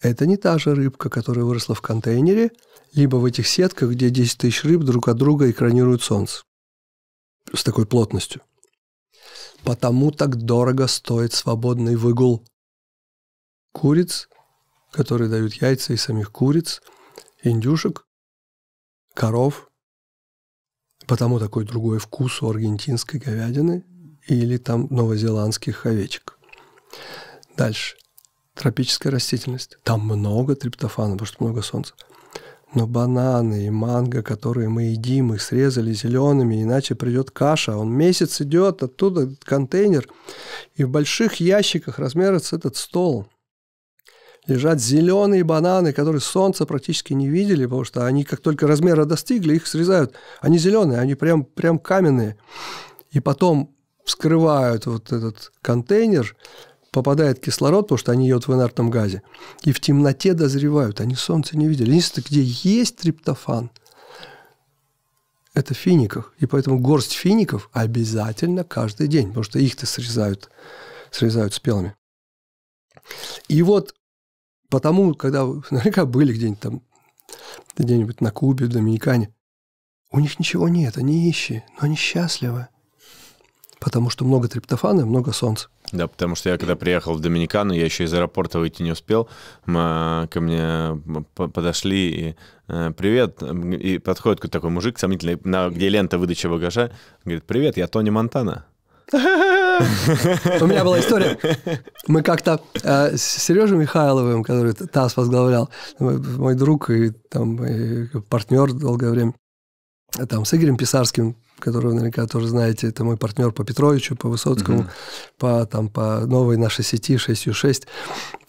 это не та же рыбка, которая выросла в контейнере, либо в этих сетках, где 10 тысяч рыб друг от друга экранируют солнце с такой плотностью. Потому так дорого стоит свободный выгул куриц, которые дают яйца и самих куриц, индюшек, коров. Потому такой другой вкус у аргентинской говядины или там новозеландских овечек. Дальше. Тропическая растительность. Там много триптофана, потому что много солнца. Но бананы и манго, которые мы едим, их срезали зелеными, иначе придет каша. А он месяц идет оттуда контейнер, и в больших ящиках размером с этот стол лежат зеленые бананы, которые солнца практически не видели, потому что они как только размера достигли, их срезают. Они зеленые, они прям, прям каменные. И потом вскрывают вот этот контейнер, попадает кислород, потому что они едут в инертном газе, и в темноте дозревают, они солнце не видели. Единственное, где есть триптофан, это в финиках. И поэтому горсть фиников обязательно каждый день, потому что их-то срезают, срезают спелыми. И вот Потому, когда вы наверняка были где-нибудь там, где-нибудь на Кубе, в Доминикане, у них ничего нет, они ищи, но они счастливы. Потому что много триптофана, и много солнца. Да, потому что я когда приехал в Доминикану, я еще из аэропорта выйти не успел. А, ко мне подошли и э, привет. И подходит какой-то такой мужик сомнительный, на, где лента выдачи багажа. Говорит, привет, я Тони Монтана. У меня была история. Мы как-то э, с Сережей Михайловым, который ТАСС возглавлял, э, мой друг и, там, партнер долгое время, там с Игорем Писарским, которого наверняка тоже знаете, это мой партнер по Петровичу, по Высоцкому, угу. по, там, по новой нашей сети 6U6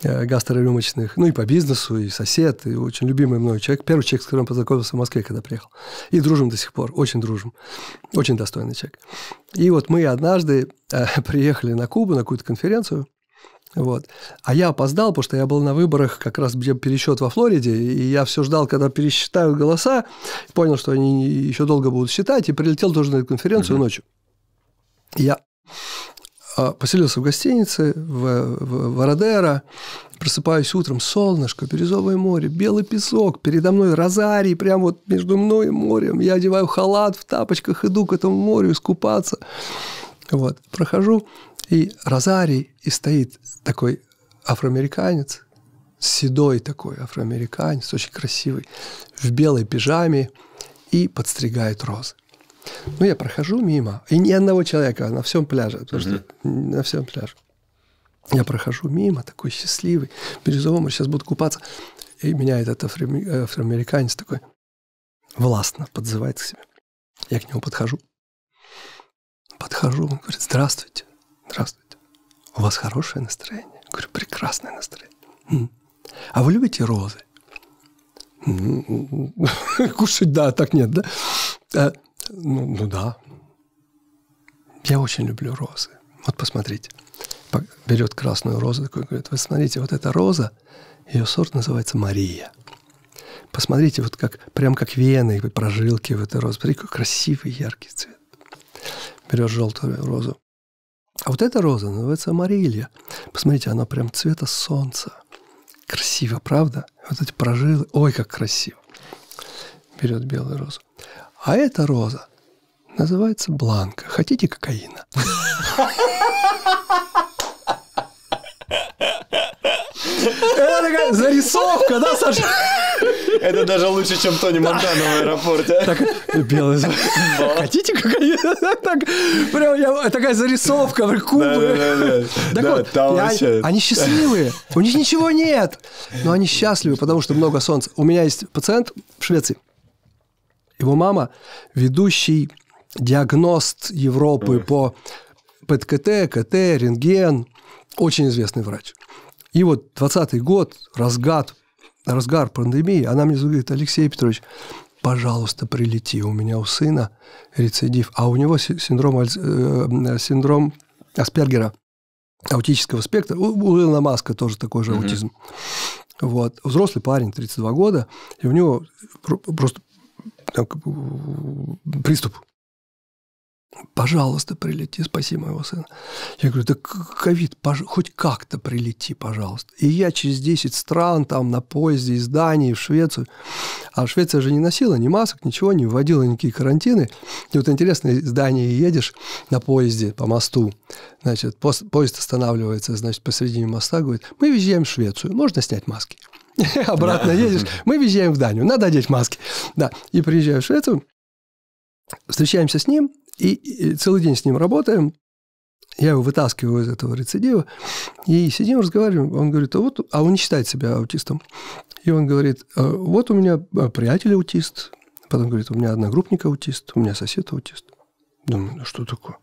э, гастрорюмочных, ну и по бизнесу, и сосед, и очень любимый мной человек, первый человек, с которым познакомился в Москве, когда приехал. И дружим до сих пор, очень дружим, очень достойный человек. И вот мы однажды э, приехали на Кубу на какую-то конференцию, вот. А я опоздал, потому что я был на выборах как раз где пересчет во Флориде, и я все ждал, когда пересчитают голоса, понял, что они еще долго будут считать, и прилетел тоже на эту конференцию mm-hmm. ночью. я а, поселился в гостинице в, в, в Вородера, просыпаюсь утром, солнышко, бирюзовое море, белый песок, передо мной розарий, прям вот между мной и морем. Я одеваю халат в тапочках, иду к этому морю искупаться. Вот, прохожу и розарий, и стоит такой афроамериканец, седой такой афроамериканец, очень красивый, в белой пижаме и подстригает розы. Ну, я прохожу мимо, и ни одного человека а на всем пляже, потому что на всем пляже. Я прохожу мимо, такой счастливый, Бирюзовому сейчас буду купаться. И меня этот афроамериканец такой властно подзывает к себе. Я к нему подхожу. Подхожу, он говорит, здравствуйте. Здравствуйте. У вас хорошее настроение? говорю, прекрасное настроение. А вы любите розы? Кушать, да, а так нет, да? А, ну, ну да. Я очень люблю розы. Вот посмотрите. Берет красную розу, такой говорит, вы смотрите, вот эта роза, ее сорт называется Мария. Посмотрите, вот как, прям как вены, прожилки в этой розе. Посмотрите какой красивый яркий цвет. Берешь желтую розу, а вот эта роза называется Марилья. Посмотрите, она прям цвета солнца. Красиво, правда? Вот эти прожилы. Ой, как красиво. Берет белую розу. А эта роза называется бланка. Хотите кокаина? Это такая зарисовка, да, Саша? Это даже лучше, чем Тони Монтана в аэропорте. Так, э, белый Хотите Так, прям я, такая зарисовка, в кубы. Так вот, они счастливые, у них ничего нет, но они счастливы, потому что много солнца. У меня есть пациент в Швеции, его мама ведущий диагност Европы по ПТКТ, КТ, рентген, очень известный врач – и вот 20 год, разгад, разгар пандемии, она мне говорит, Алексей Петрович, пожалуйста, прилети, у меня у сына рецидив, а у него синдром, э, э, синдром Аспергера, аутического спектра, у, у Илона Маска тоже такой же аутизм. Вот. Взрослый парень, 32 года, и у него просто э, приступ пожалуйста, прилети, спаси моего сына. Я говорю, так ковид, хоть как-то прилети, пожалуйста. И я через 10 стран, там, на поезде из Дании в Швецию. А Швеция же не носила ни масок, ничего, не вводила никакие карантины. И вот интересно, из Дании едешь на поезде по мосту, значит, поезд останавливается, значит, посередине моста, говорит, мы везем в Швецию, можно снять маски? Обратно едешь, мы везем в Данию, надо одеть маски. Да, и приезжаю в Швецию, встречаемся с ним, и, целый день с ним работаем, я его вытаскиваю из этого рецидива, и сидим, разговариваем. Он говорит, а вот, а он не считает себя аутистом. И он говорит, «А вот у меня а, приятель аутист, потом говорит, у меня одногруппник аутист, у меня сосед аутист. Думаю, ну что такое?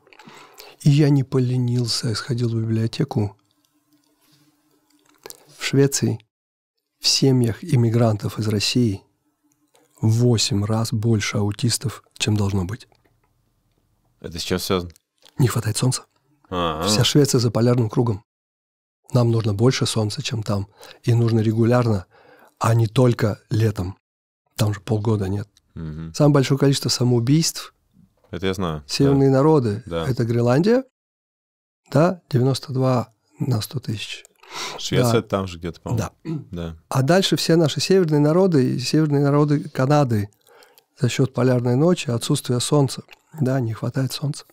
И я не поленился, я сходил в библиотеку в Швеции. В семьях иммигрантов из России 8 раз больше аутистов, чем должно быть. Это с чем связано? Не хватает солнца. А-а-а. Вся Швеция за полярным кругом. Нам нужно больше солнца, чем там. И нужно регулярно, а не только летом. Там же полгода нет. Угу. Самое большое количество самоубийств. Это я знаю. Северные да. народы. Да. Это Гренландия. Да, 92 на 100 тысяч. Швеция да. там же где-то, по-моему. Да. да. А дальше все наши северные народы и северные народы Канады за счет полярной ночи, отсутствия солнца да, не хватает солнца.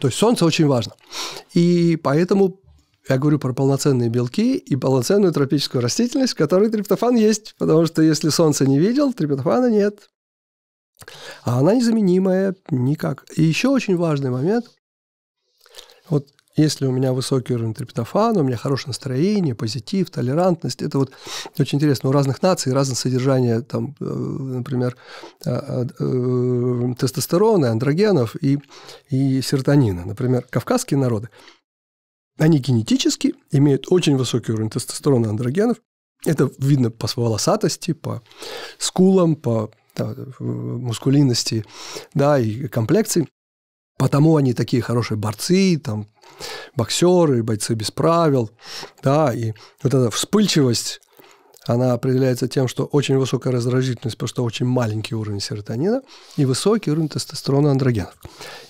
То есть солнце очень важно. И поэтому я говорю про полноценные белки и полноценную тропическую растительность, в которой триптофан есть, потому что если солнце не видел, триптофана нет. А она незаменимая никак. И еще очень важный момент. Если у меня высокий уровень триптофана, у меня хорошее настроение, позитив, толерантность, это вот очень интересно. У разных наций разное содержание, там, э, например, э, э, тестостерона, андрогенов и, и серотонина. Например, кавказские народы, они генетически имеют очень высокий уровень тестостерона и андрогенов. Это видно по волосатости, по скулам, по да, мускулинности да, и комплекции. Потому они такие хорошие борцы, там, боксеры, бойцы без правил, да, и вот эта вспыльчивость, она определяется тем, что очень высокая раздражительность, потому что очень маленький уровень серотонина и высокий уровень тестостерона и андрогенов.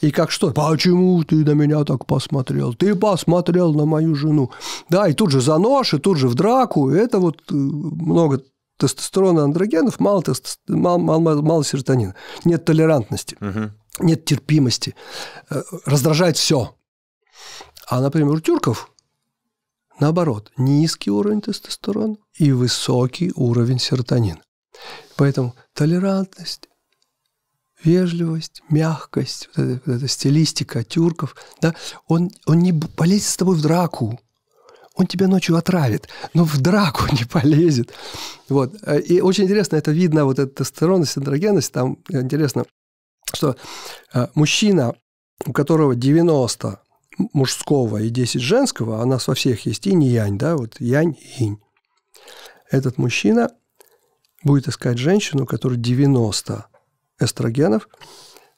И как что? Почему ты на меня так посмотрел? Ты посмотрел на мою жену. Да, и тут же за нож, и тут же в драку. это вот э, много тестостерона, андрогенов, мало, тест... мало, мало, мало серотонина. Нет толерантности. Угу. Нет терпимости, э, раздражает все. А, например, у тюрков наоборот, низкий уровень тестостерона и высокий уровень серотонина. Поэтому толерантность, вежливость, мягкость, вот эта, вот эта стилистика тюрков, да, он, он не полезет с тобой в драку, он тебя ночью отравит, но в драку не полезет. Вот. И очень интересно, это видно, вот эта тестостеронность, андрогенность, там интересно, что э, мужчина, у которого 90 мужского и 10 женского, а у нас во всех есть инь и янь, да, вот янь и инь. Этот мужчина будет искать женщину, которой 90 эстрогенов,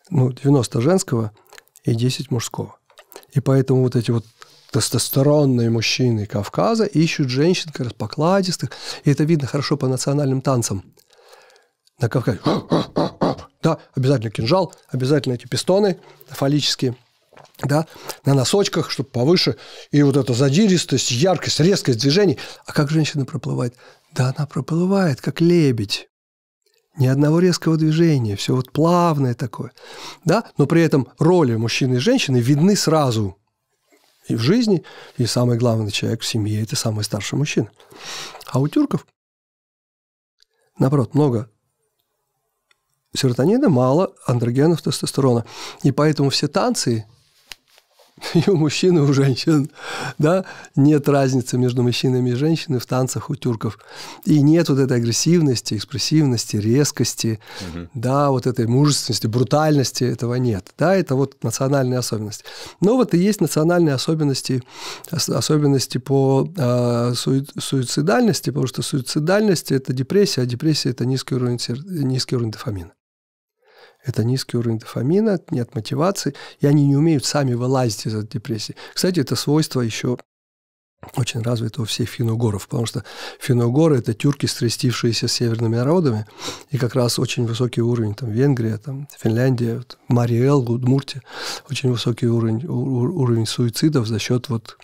ну, 90 женского и 10 мужского. И поэтому вот эти вот тестостеронные мужчины Кавказа ищут женщин как раз покладистых. И это видно хорошо по национальным танцам. На Кавказе. Да, обязательно кинжал, обязательно эти пистоны фаллические да, на носочках, чтобы повыше, и вот эта задиристость, яркость, резкость движений. А как женщина проплывает? Да она проплывает, как лебедь. Ни одного резкого движения, все вот плавное такое. Да? Но при этом роли мужчины и женщины видны сразу и в жизни, и самый главный человек в семье – это самый старший мужчина. А у тюрков, наоборот, много серотонина, мало андрогенов, тестостерона. И поэтому все танцы и у мужчин, и у женщин. Да? Нет разницы между мужчинами и женщинами в танцах у тюрков. И нет вот этой агрессивности, экспрессивности, резкости, угу. да, вот этой мужественности, брутальности, этого нет. Да? Это вот национальная особенность. Но вот и есть национальные особенности, особенности по э, суи, суицидальности, потому что суицидальность – это депрессия, а депрессия – это низкий уровень, низкий уровень дофамина. Это низкий уровень дофамина, нет мотивации, и они не умеют сами вылазить из этой депрессии. Кстати, это свойство еще очень развито у всех финогоров, потому что финогоры – это тюрки, скрестившиеся с северными народами, и как раз очень высокий уровень, там, Венгрия, там, Финляндия, вот, Мариэл, Гудмуртия, очень высокий уровень, уровень суицидов за счет вот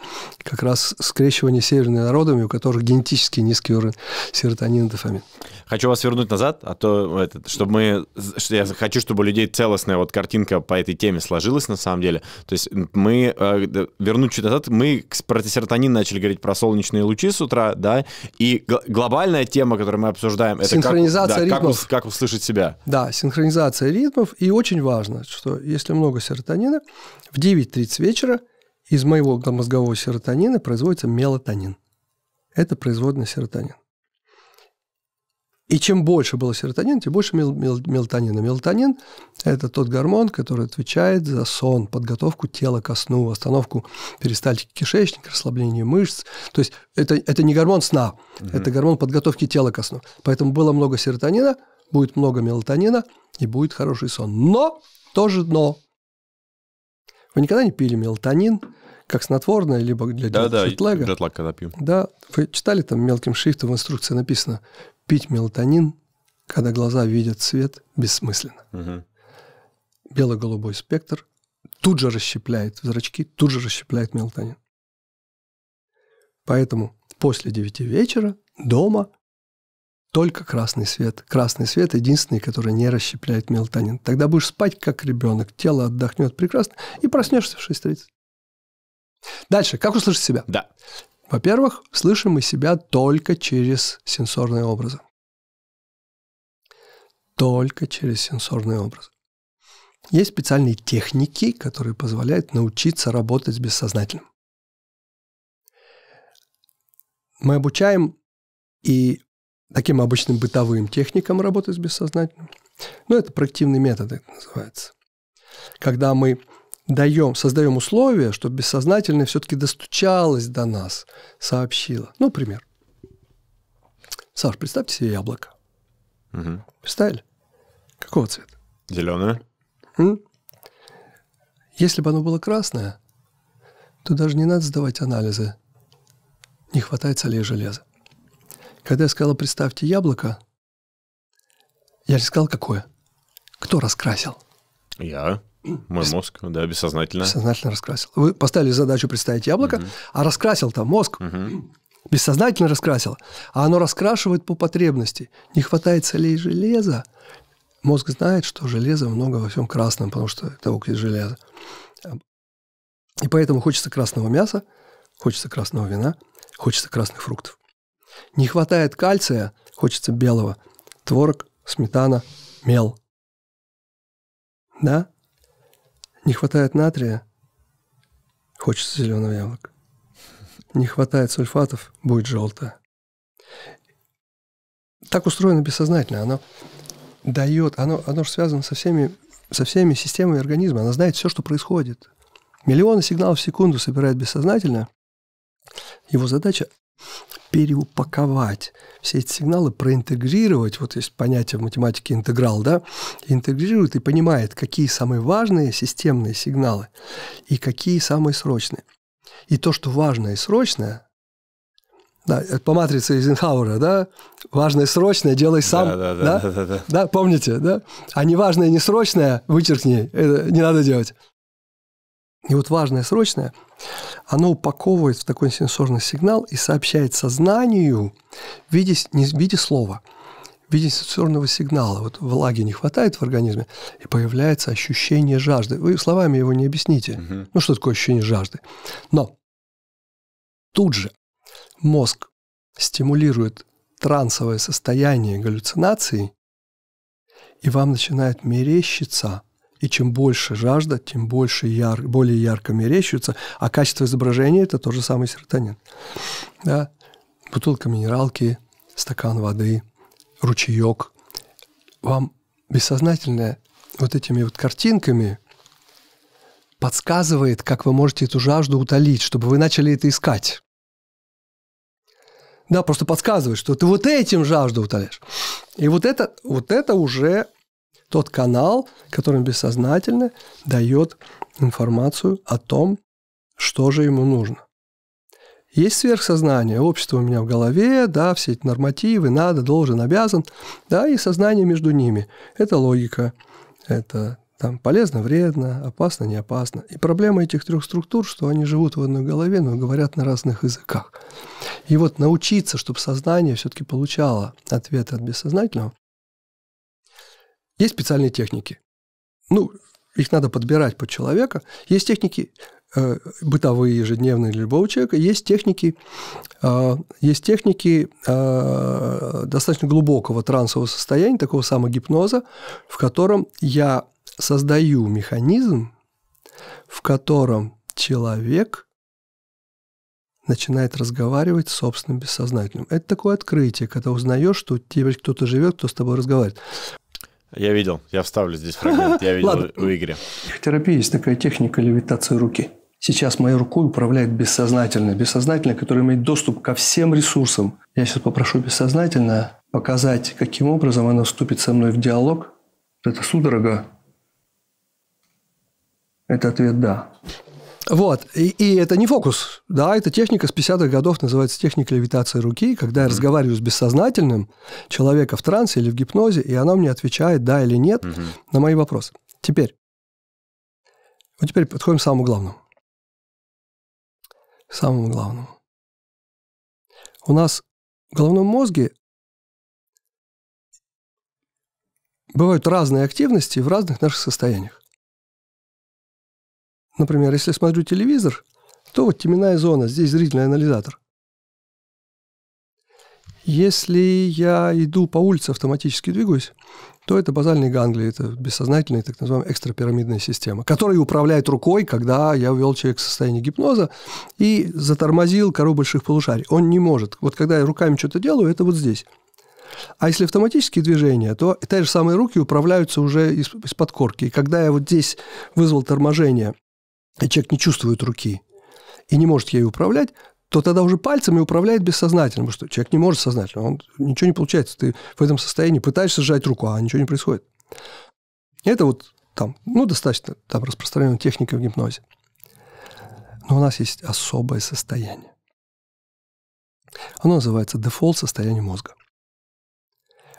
как раз скрещивания с северными народами, у которых генетически низкий уровень серотонина и дофамин. Хочу вас вернуть назад, а то этот, чтобы мы, что я хочу, чтобы у людей целостная вот картинка по этой теме сложилась на самом деле. То есть мы, э, вернуть чуть назад, мы про серотонин начали начали говорить про солнечные лучи с утра, да, и глобальная тема, которую мы обсуждаем, это как, да, ритмов. Как, как услышать себя. Да, синхронизация ритмов. И очень важно, что если много серотонина, в 9.30 вечера из моего мозгового серотонина производится мелатонин. Это производный серотонин. И чем больше было серотонина, тем больше мел- мел- мелатонина. Мелатонин – это тот гормон, который отвечает за сон, подготовку тела ко сну, остановку перистальтики кишечника, расслабление мышц. То есть это, это не гормон сна, угу. это гормон подготовки тела ко сну. Поэтому было много серотонина, будет много мелатонина и будет хороший сон. Но, тоже но. Вы никогда не пили мелатонин, как снотворное, либо для да, джетлага. Да, джетлаг когда пью. Да, вы читали там мелким шрифтом в инструкции написано Пить мелатонин, когда глаза видят свет, бессмысленно. Угу. Бело-голубой спектр тут же расщепляет зрачки, тут же расщепляет мелатонин. Поэтому после 9 вечера дома только красный свет. Красный свет единственный, который не расщепляет мелатонин. Тогда будешь спать как ребенок, тело отдохнет прекрасно и проснешься в 6.30. Дальше, как услышать себя? Да. Во-первых, слышим мы себя только через сенсорные образы. Только через сенсорные образы. Есть специальные техники, которые позволяют научиться работать с бессознательным. Мы обучаем и таким обычным бытовым техникам работать с бессознательным. ну это проективные методы, это называется. Когда мы даем, создаем условия, чтобы бессознательное все-таки достучалось до нас, сообщило. Ну, пример. Саш, представьте себе яблоко. Угу. Представили? Какого цвета? Зеленое. М? Если бы оно было красное, то даже не надо сдавать анализы. Не хватает солей и железа. Когда я сказал, представьте яблоко, я же сказал, какое? Кто раскрасил? Я. Мой Бес... мозг, да, бессознательно. Бессознательно раскрасил. Вы поставили задачу представить яблоко, угу. а раскрасил там мозг. Угу. Бессознательно раскрасил. А оно раскрашивает по потребности. Не хватает солей железа. Мозг знает, что железа много во всем красном, потому что это окись железа. И поэтому хочется красного мяса, хочется красного вина, хочется красных фруктов. Не хватает кальция, хочется белого. Творог, сметана, мел. Да? Не хватает натрия, хочется зеленого яблок. Не хватает сульфатов, будет желтое. Так устроено бессознательно. Оно дает, оно, оно же связано со всеми, со всеми системами организма. Оно знает все, что происходит. Миллионы сигналов в секунду собирает бессознательно. Его задача переупаковать все эти сигналы, проинтегрировать, вот есть понятие в математике интеграл, да, интегрирует и понимает, какие самые важные системные сигналы и какие самые срочные. И то, что важное и срочное, да, э, по матрице Эйзенхауэра, да, важное и срочное делай сам, да, да, да, да, да, да, да, да помните, да, а неважное несрочное вычеркни, это не надо делать. И вот важное срочное, оно упаковывает в такой сенсорный сигнал и сообщает сознанию в виде, не в виде слова, в виде сенсорного сигнала. Вот влаги не хватает в организме, и появляется ощущение жажды. Вы словами его не объясните. Угу. Ну, что такое ощущение жажды? Но тут же мозг стимулирует трансовое состояние галлюцинации, и вам начинает мерещиться – и чем больше жажда, тем больше яр, более ярко мерещаются. А качество изображения – это тот же самый серотонин. Да? Бутылка минералки, стакан воды, ручеек. Вам бессознательно вот этими вот картинками подсказывает, как вы можете эту жажду утолить, чтобы вы начали это искать. Да, просто подсказывает, что ты вот этим жажду утолишь. И вот это, вот это уже тот канал, которым бессознательно дает информацию о том, что же ему нужно. Есть сверхсознание, общество у меня в голове, да, все эти нормативы, надо, должен, обязан, да, и сознание между ними. Это логика, это там полезно, вредно, опасно, не опасно. И проблема этих трех структур, что они живут в одной голове, но говорят на разных языках. И вот научиться, чтобы сознание все-таки получало ответы от бессознательного, есть специальные техники. Ну, их надо подбирать под человека. Есть техники э, бытовые, ежедневные для любого человека. Есть техники, э, есть техники э, достаточно глубокого трансового состояния, такого самогипноза, в котором я создаю механизм, в котором человек начинает разговаривать с собственным бессознательным. Это такое открытие, когда узнаешь, что теперь кто-то живет, кто с тобой разговаривает. Я видел, я вставлю здесь фрагмент, я видел Ладно. в игре. В терапии есть такая техника левитации руки. Сейчас моей рукой управляет бессознательное. Бессознательное, которое имеет доступ ко всем ресурсам. Я сейчас попрошу бессознательное показать, каким образом оно вступит со мной в диалог. Это судорога. Это ответ «да». Вот. И, и это не фокус. Да, это техника с 50-х годов, называется техника левитации руки, когда я mm разговариваю с бессознательным человека в трансе или в гипнозе, и она мне отвечает да или нет mm-hmm. на мои вопросы. Теперь. Вот теперь подходим к самому главному. К самому главному. У нас в головном мозге бывают разные активности в разных наших состояниях. Например, если смотрю телевизор, то вот теменная зона, здесь зрительный анализатор. Если я иду по улице, автоматически двигаюсь, то это базальные ганглии, это бессознательная так называемая экстрапирамидная система, которая управляет рукой, когда я ввел человека в состояние гипноза и затормозил кору больших полушарий. Он не может. Вот когда я руками что-то делаю, это вот здесь. А если автоматические движения, то те же самые руки управляются уже из- из-под корки. И когда я вот здесь вызвал торможение и человек не чувствует руки и не может ей управлять, то тогда уже пальцами управляет бессознательно, потому что человек не может сознательно, он, ничего не получается. Ты в этом состоянии пытаешься сжать руку, а ничего не происходит. Это вот там, ну, достаточно там распространенная техника в гипнозе. Но у нас есть особое состояние. Оно называется дефолт состояния мозга.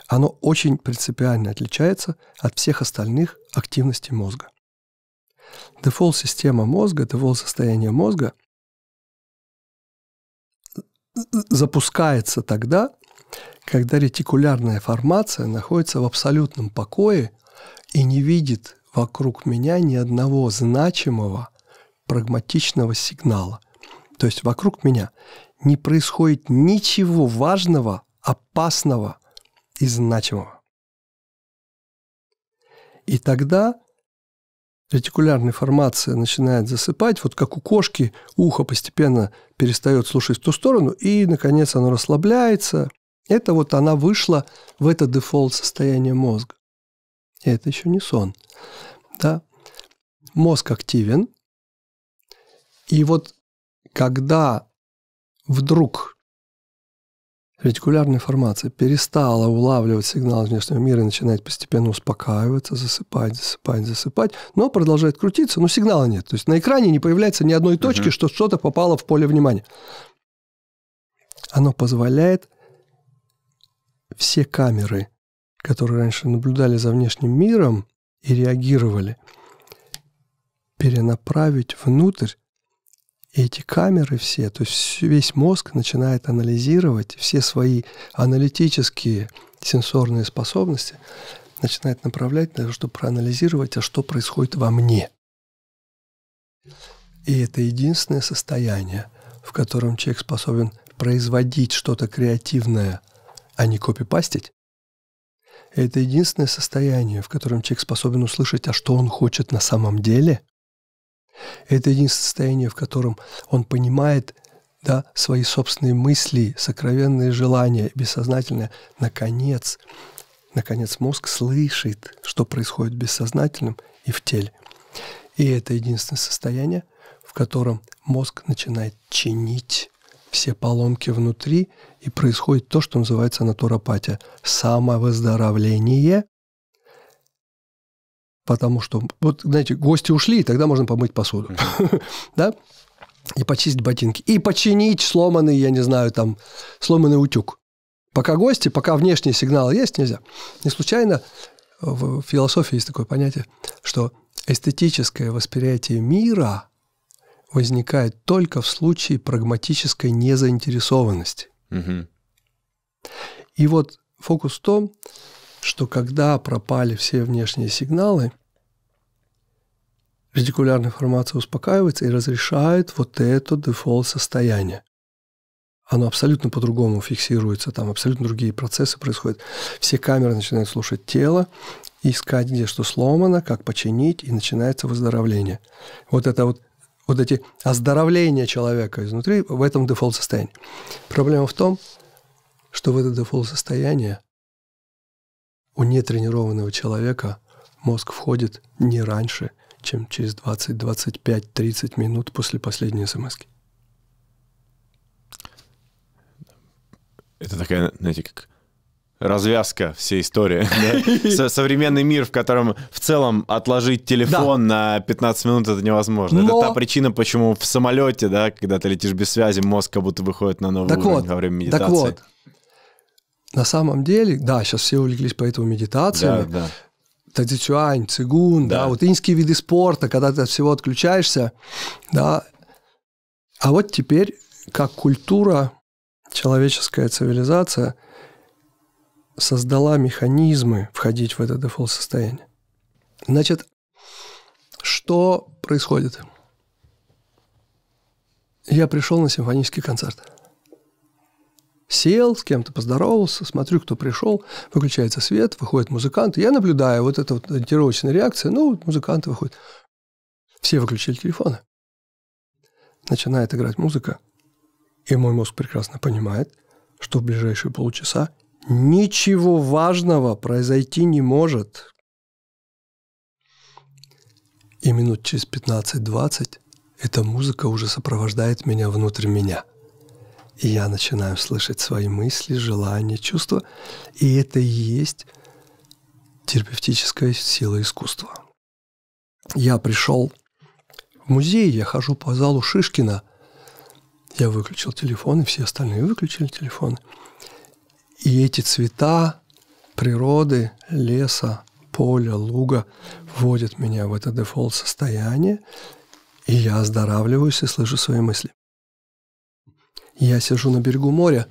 Оно очень принципиально отличается от всех остальных активностей мозга. Дефолт-система мозга, дефолт-состояние мозга запускается тогда, когда ретикулярная формация находится в абсолютном покое и не видит вокруг меня ни одного значимого прагматичного сигнала. То есть вокруг меня не происходит ничего важного, опасного и значимого. И тогда ретикулярной формация начинает засыпать, вот как у кошки ухо постепенно перестает слушать в ту сторону, и, наконец, оно расслабляется. Это вот она вышла в это дефолт состояние мозга. И это еще не сон. Да? Мозг активен. И вот когда вдруг ретикулярная формация перестала улавливать сигнал внешнего мира и начинает постепенно успокаиваться, засыпать, засыпать, засыпать, но продолжает крутиться, но сигнала нет. То есть на экране не появляется ни одной точки, угу. что что-то попало в поле внимания. Оно позволяет все камеры, которые раньше наблюдали за внешним миром и реагировали, перенаправить внутрь и эти камеры все, то есть весь мозг начинает анализировать все свои аналитические сенсорные способности, начинает направлять на то, чтобы проанализировать, а что происходит во мне. И это единственное состояние, в котором человек способен производить что-то креативное, а не копипастить. И это единственное состояние, в котором человек способен услышать, а что он хочет на самом деле – это единственное состояние, в котором он понимает да, свои собственные мысли, сокровенные желания, бессознательное. Наконец, наконец мозг слышит, что происходит в бессознательном и в теле. И это единственное состояние, в котором мозг начинает чинить все поломки внутри, и происходит то, что называется натуропатия – самовыздоровление потому что, вот, знаете, гости ушли, и тогда можно помыть посуду, да, и почистить ботинки, и починить сломанный, я не знаю, там, сломанный утюг. Пока гости, пока внешний сигнал есть, нельзя. Не случайно э, в философии есть такое понятие, что эстетическое восприятие мира возникает только в случае прагматической незаинтересованности. Угу. И вот фокус в том, что когда пропали все внешние сигналы, радикулярная формация успокаивается и разрешает вот это дефолт-состояние. Оно абсолютно по-другому фиксируется, там абсолютно другие процессы происходят. Все камеры начинают слушать тело, искать, где что сломано, как починить, и начинается выздоровление. Вот это вот вот эти оздоровления человека изнутри в этом дефолт-состоянии. Проблема в том, что в это дефолт-состояние у нетренированного человека мозг входит не раньше, чем через 20, 25, 30 минут после последней смс. -ки. Это такая, знаете, как развязка всей истории. Да? Современный мир, в котором в целом отложить телефон да. на 15 минут это невозможно. Но... Это та причина, почему в самолете, да, когда ты летишь без связи, мозг как будто выходит на новый так уровень вот, во время медитации. Так вот, на самом деле, да, сейчас все увлеклись по этому медитациями. Да, да. Тадзичуань, цигун, да. да, вот инские виды спорта, когда ты от всего отключаешься, да. А вот теперь, как культура, человеческая цивилизация создала механизмы входить в это дефолт-состояние. Значит, что происходит? Я пришел на симфонический концерт сел, с кем-то поздоровался, смотрю, кто пришел, выключается свет, выходит музыкант, я наблюдаю вот эту вот ориентировочная реакция, ну, музыканты выходят. Все выключили телефоны. Начинает играть музыка, и мой мозг прекрасно понимает, что в ближайшие полчаса ничего важного произойти не может. И минут через 15-20 эта музыка уже сопровождает меня внутрь меня – и я начинаю слышать свои мысли, желания, чувства. И это и есть терапевтическая сила искусства. Я пришел в музей, я хожу по залу Шишкина. Я выключил телефон, и все остальные выключили телефоны. И эти цвета природы, леса, поля, луга вводят меня в это дефолт-состояние, и я оздоравливаюсь и слышу свои мысли. Я сижу на берегу моря,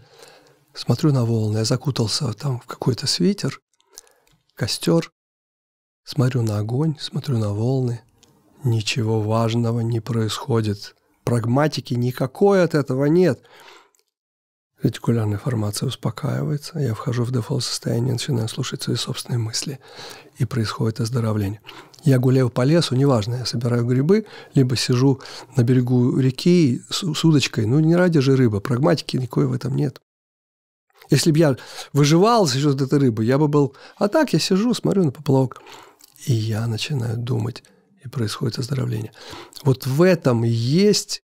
смотрю на волны, я закутался там в какой-то свитер, костер, смотрю на огонь, смотрю на волны. Ничего важного не происходит. Прагматики никакой от этого нет ретикулярная формация успокаивается, я вхожу в дефолт-состояние, начинаю слушать свои собственные мысли, и происходит оздоровление. Я гуляю по лесу, неважно, я собираю грибы, либо сижу на берегу реки с, удочкой, ну не ради же рыбы, а прагматики никакой в этом нет. Если бы я выживал за счет этой рыбы, я бы был... А так я сижу, смотрю на поплавок, и я начинаю думать, и происходит оздоровление. Вот в этом есть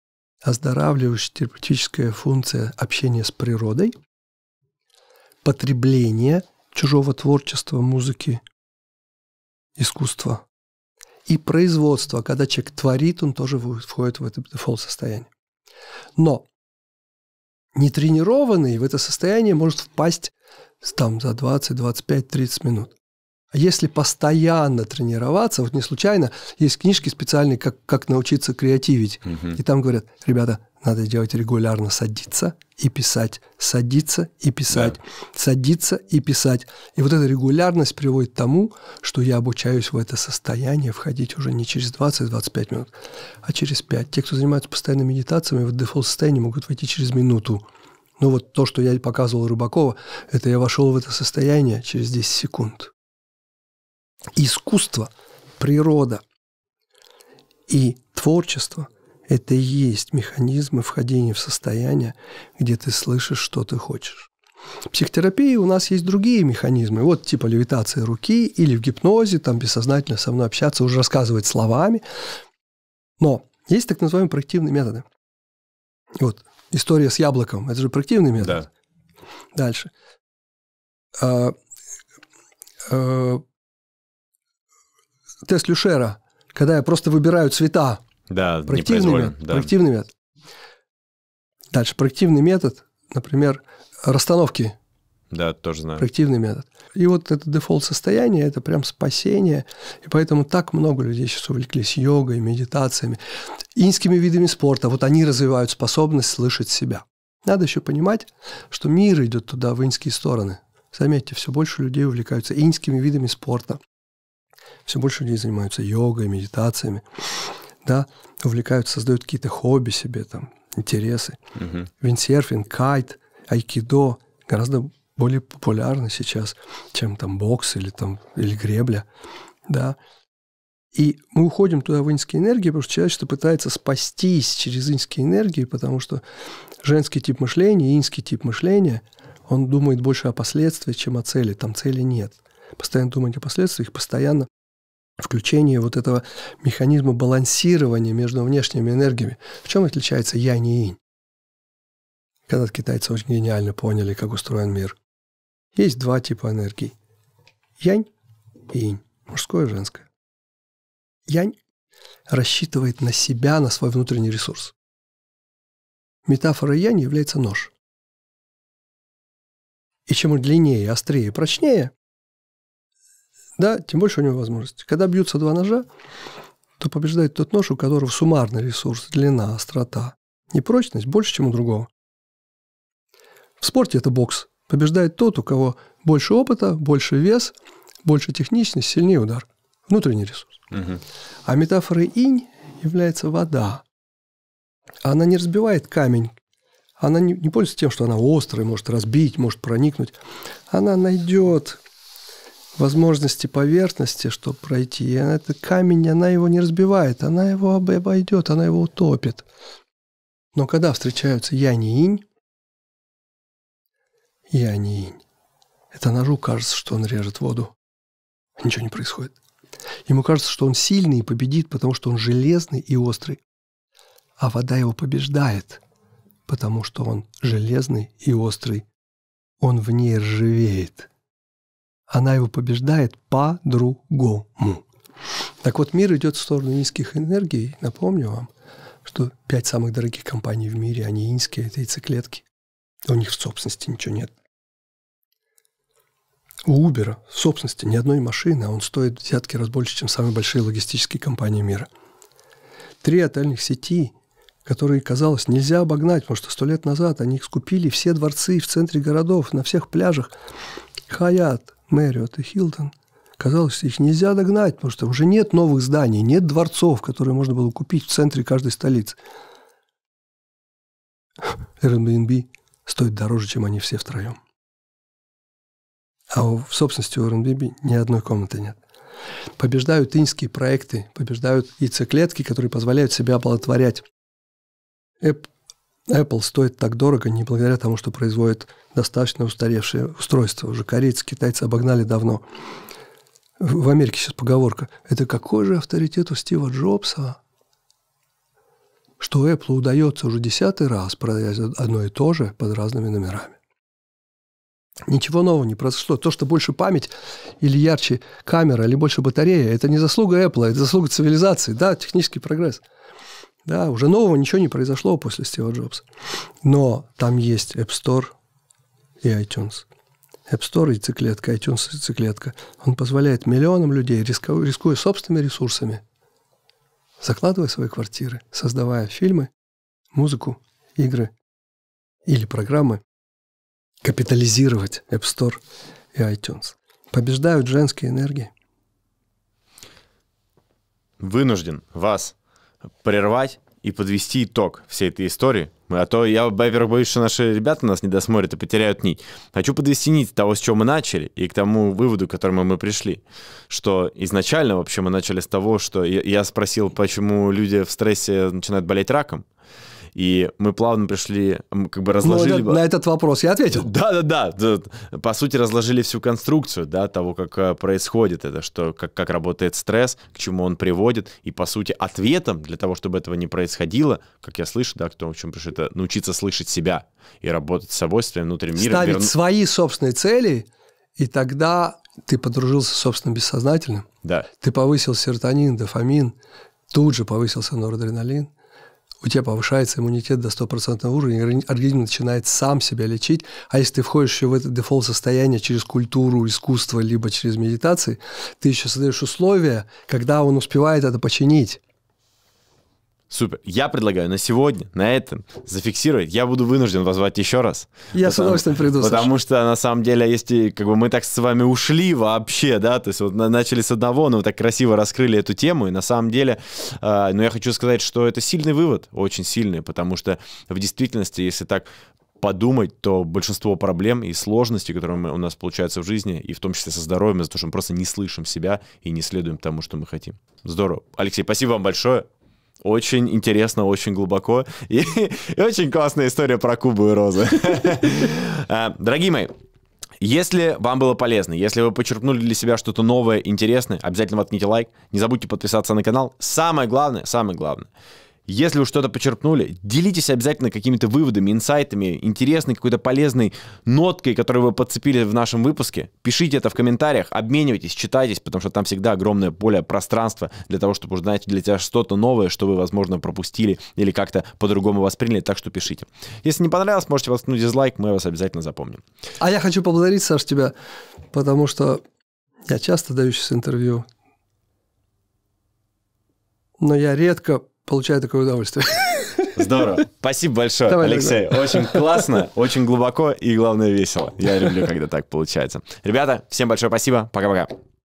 оздоравливающая терапевтическая функция общения с природой, потребление чужого творчества, музыки, искусства и производство. Когда человек творит, он тоже входит в это дефолт-состояние. Но нетренированный в это состояние может впасть там, за 20, 25, 30 минут. А если постоянно тренироваться, вот не случайно, есть книжки специальные, как, как научиться креативить. Угу. И там говорят, ребята, надо делать регулярно, садиться и писать, садиться и писать, да. садиться и писать. И вот эта регулярность приводит к тому, что я обучаюсь в это состояние входить уже не через 20-25 минут, а через 5. Те, кто занимаются постоянно медитациями, в дефолт-состоянии могут войти через минуту. Ну вот то, что я показывал Рыбакова, это я вошел в это состояние через 10 секунд. Искусство, природа и творчество – это и есть механизмы входения в состояние, где ты слышишь, что ты хочешь. В психотерапии у нас есть другие механизмы, вот типа левитации руки или в гипнозе, там бессознательно со мной общаться, уже рассказывать словами. Но есть так называемые проективные методы. Вот история с яблоком, это же проективный метод. Да. Дальше. А, а, Теслю Шера, когда я просто выбираю цвета. Да, проективный метод, да. проективный метод. Дальше, проективный метод, например, расстановки. Да, тоже знаю. Проективный метод. И вот это дефолт-состояние, это прям спасение. И поэтому так много людей сейчас увлеклись йогой, медитациями, инскими видами спорта. Вот они развивают способность слышать себя. Надо еще понимать, что мир идет туда, в инские стороны. Заметьте, все больше людей увлекаются инскими видами спорта, все больше людей занимаются йогой, медитациями, да, увлекаются, создают какие-то хобби себе, там, интересы. Угу. Виндсерфинг, кайт, айкидо гораздо более популярны сейчас, чем там бокс или там или гребля, да. И мы уходим туда в инские энергии, потому что человечество пытается спастись через инские энергии, потому что женский тип мышления, инский тип мышления, он думает больше о последствиях, чем о цели. Там цели нет. Постоянно думать о последствиях, постоянно включение вот этого механизма балансирования между внешними энергиями. В чем отличается янь и инь? Когда китайцы очень гениально поняли, как устроен мир. Есть два типа энергий. Янь и инь. Мужское и женское. Янь рассчитывает на себя, на свой внутренний ресурс. Метафора янь является нож. И чем длиннее, острее прочнее, да, тем больше у него возможности. Когда бьются два ножа, то побеждает тот нож, у которого суммарный ресурс, длина, острота и прочность больше, чем у другого. В спорте это бокс. Побеждает тот, у кого больше опыта, больше вес, больше техничность, сильнее удар. Внутренний ресурс. Угу. А метафорой инь является вода. Она не разбивает камень. Она не, не пользуется тем, что она острая, может разбить, может проникнуть. Она найдет возможности поверхности, чтобы пройти. И этот камень, она его не разбивает, она его обойдет, она его утопит. Но когда встречаются янь и инь, янь и инь, это ножу кажется, что он режет воду. Ничего не происходит. Ему кажется, что он сильный и победит, потому что он железный и острый. А вода его побеждает, потому что он железный и острый. Он в ней ржавеет – она его побеждает по-другому. Так вот, мир идет в сторону низких энергий. Напомню вам, что пять самых дорогих компаний в мире, они инские, это яйцеклетки. У них в собственности ничего нет. У Uber в собственности ни одной машины, а он стоит в десятки раз больше, чем самые большие логистические компании мира. Три отельных сети, которые, казалось, нельзя обогнать, потому что сто лет назад они скупили все дворцы в центре городов, на всех пляжах. Хаят, Мэриот а и Хилтон. Казалось, их нельзя догнать, потому что уже нет новых зданий, нет дворцов, которые можно было купить в центре каждой столицы. Airbnb стоит дороже, чем они все втроем. А в собственности у Airbnb ни одной комнаты нет. Побеждают инские проекты, побеждают яйцеклетки, которые позволяют себя оплодотворять. Apple стоит так дорого не благодаря тому, что производит достаточно устаревшие устройства. Уже корейцы, китайцы обогнали давно. В Америке сейчас поговорка. Это какой же авторитет у Стива Джобса? Что Apple удается уже десятый раз продать одно и то же под разными номерами. Ничего нового не произошло. То, что больше память или ярче камера, или больше батарея, это не заслуга Apple, а это заслуга цивилизации. Да, технический прогресс. Да, уже нового ничего не произошло после Стива Джобса. Но там есть App Store и iTunes. App Store и циклетка, iTunes и циклетка. Он позволяет миллионам людей, рискуя, рискуя собственными ресурсами, закладывая свои квартиры, создавая фильмы, музыку, игры или программы, капитализировать App Store и iTunes. Побеждают женские энергии. Вынужден вас прервать и подвести итог всей этой истории. А то я, во-первых, боюсь, что наши ребята нас не досмотрят и потеряют нить. Хочу подвести нить того, с чего мы начали, и к тому выводу, к которому мы пришли. Что изначально вообще мы начали с того, что я спросил, почему люди в стрессе начинают болеть раком. И мы плавно пришли, как бы разложили... Ну, на этот вопрос я ответил. Да-да-да. По сути, разложили всю конструкцию да, того, как э, происходит это, что, как, как работает стресс, к чему он приводит. И, по сути, ответом для того, чтобы этого не происходило, как я слышу, да, кто в чем пришел, это научиться слышать себя и работать с собой, с своим внутренним миром. Ставить верну... свои собственные цели, и тогда ты подружился с собственным бессознательным. Да. Ты повысил серотонин, дофамин, тут же повысился норадреналин – у тебя повышается иммунитет до стопроцентного уровня, организм начинает сам себя лечить. А если ты входишь еще в это дефолт-состояние через культуру, искусство, либо через медитации, ты еще создаешь условия, когда он успевает это починить. Супер. Я предлагаю на сегодня, на этом зафиксировать. Я буду вынужден позвать еще раз. Я потому, с удовольствием приду. Потому Саша. что на самом деле, если как бы мы так с вами ушли вообще, да, то есть вот начали с одного, но вы так красиво раскрыли эту тему, и на самом деле, э, ну я хочу сказать, что это сильный вывод, очень сильный, потому что в действительности, если так подумать, то большинство проблем и сложностей, которые мы, у нас получаются в жизни, и в том числе со здоровьем, из-за того, что мы просто не слышим себя и не следуем тому, что мы хотим. Здорово. Алексей, спасибо вам большое. Очень интересно, очень глубоко. И, и очень классная история про Кубу и Розы. Э, дорогие мои, если вам было полезно, если вы почерпнули для себя что-то новое, интересное, обязательно воткните лайк. Не забудьте подписаться на канал. Самое главное, самое главное — если вы что-то почерпнули, делитесь обязательно какими-то выводами, инсайтами, интересной какой-то полезной ноткой, которую вы подцепили в нашем выпуске. Пишите это в комментариях, обменивайтесь, читайтесь, потому что там всегда огромное поле пространства для того, чтобы узнать для тебя что-то новое, что вы, возможно, пропустили или как-то по-другому восприняли, так что пишите. Если не понравилось, можете воткнуть дизлайк, мы вас обязательно запомним. А я хочу поблагодарить, Саш, тебя, потому что я часто даю сейчас интервью, но я редко получаю такое удовольствие. Здорово. Спасибо большое, Давай, Алексей. Тогда. Очень классно, очень глубоко и, главное, весело. Я люблю, когда так получается. Ребята, всем большое спасибо. Пока-пока.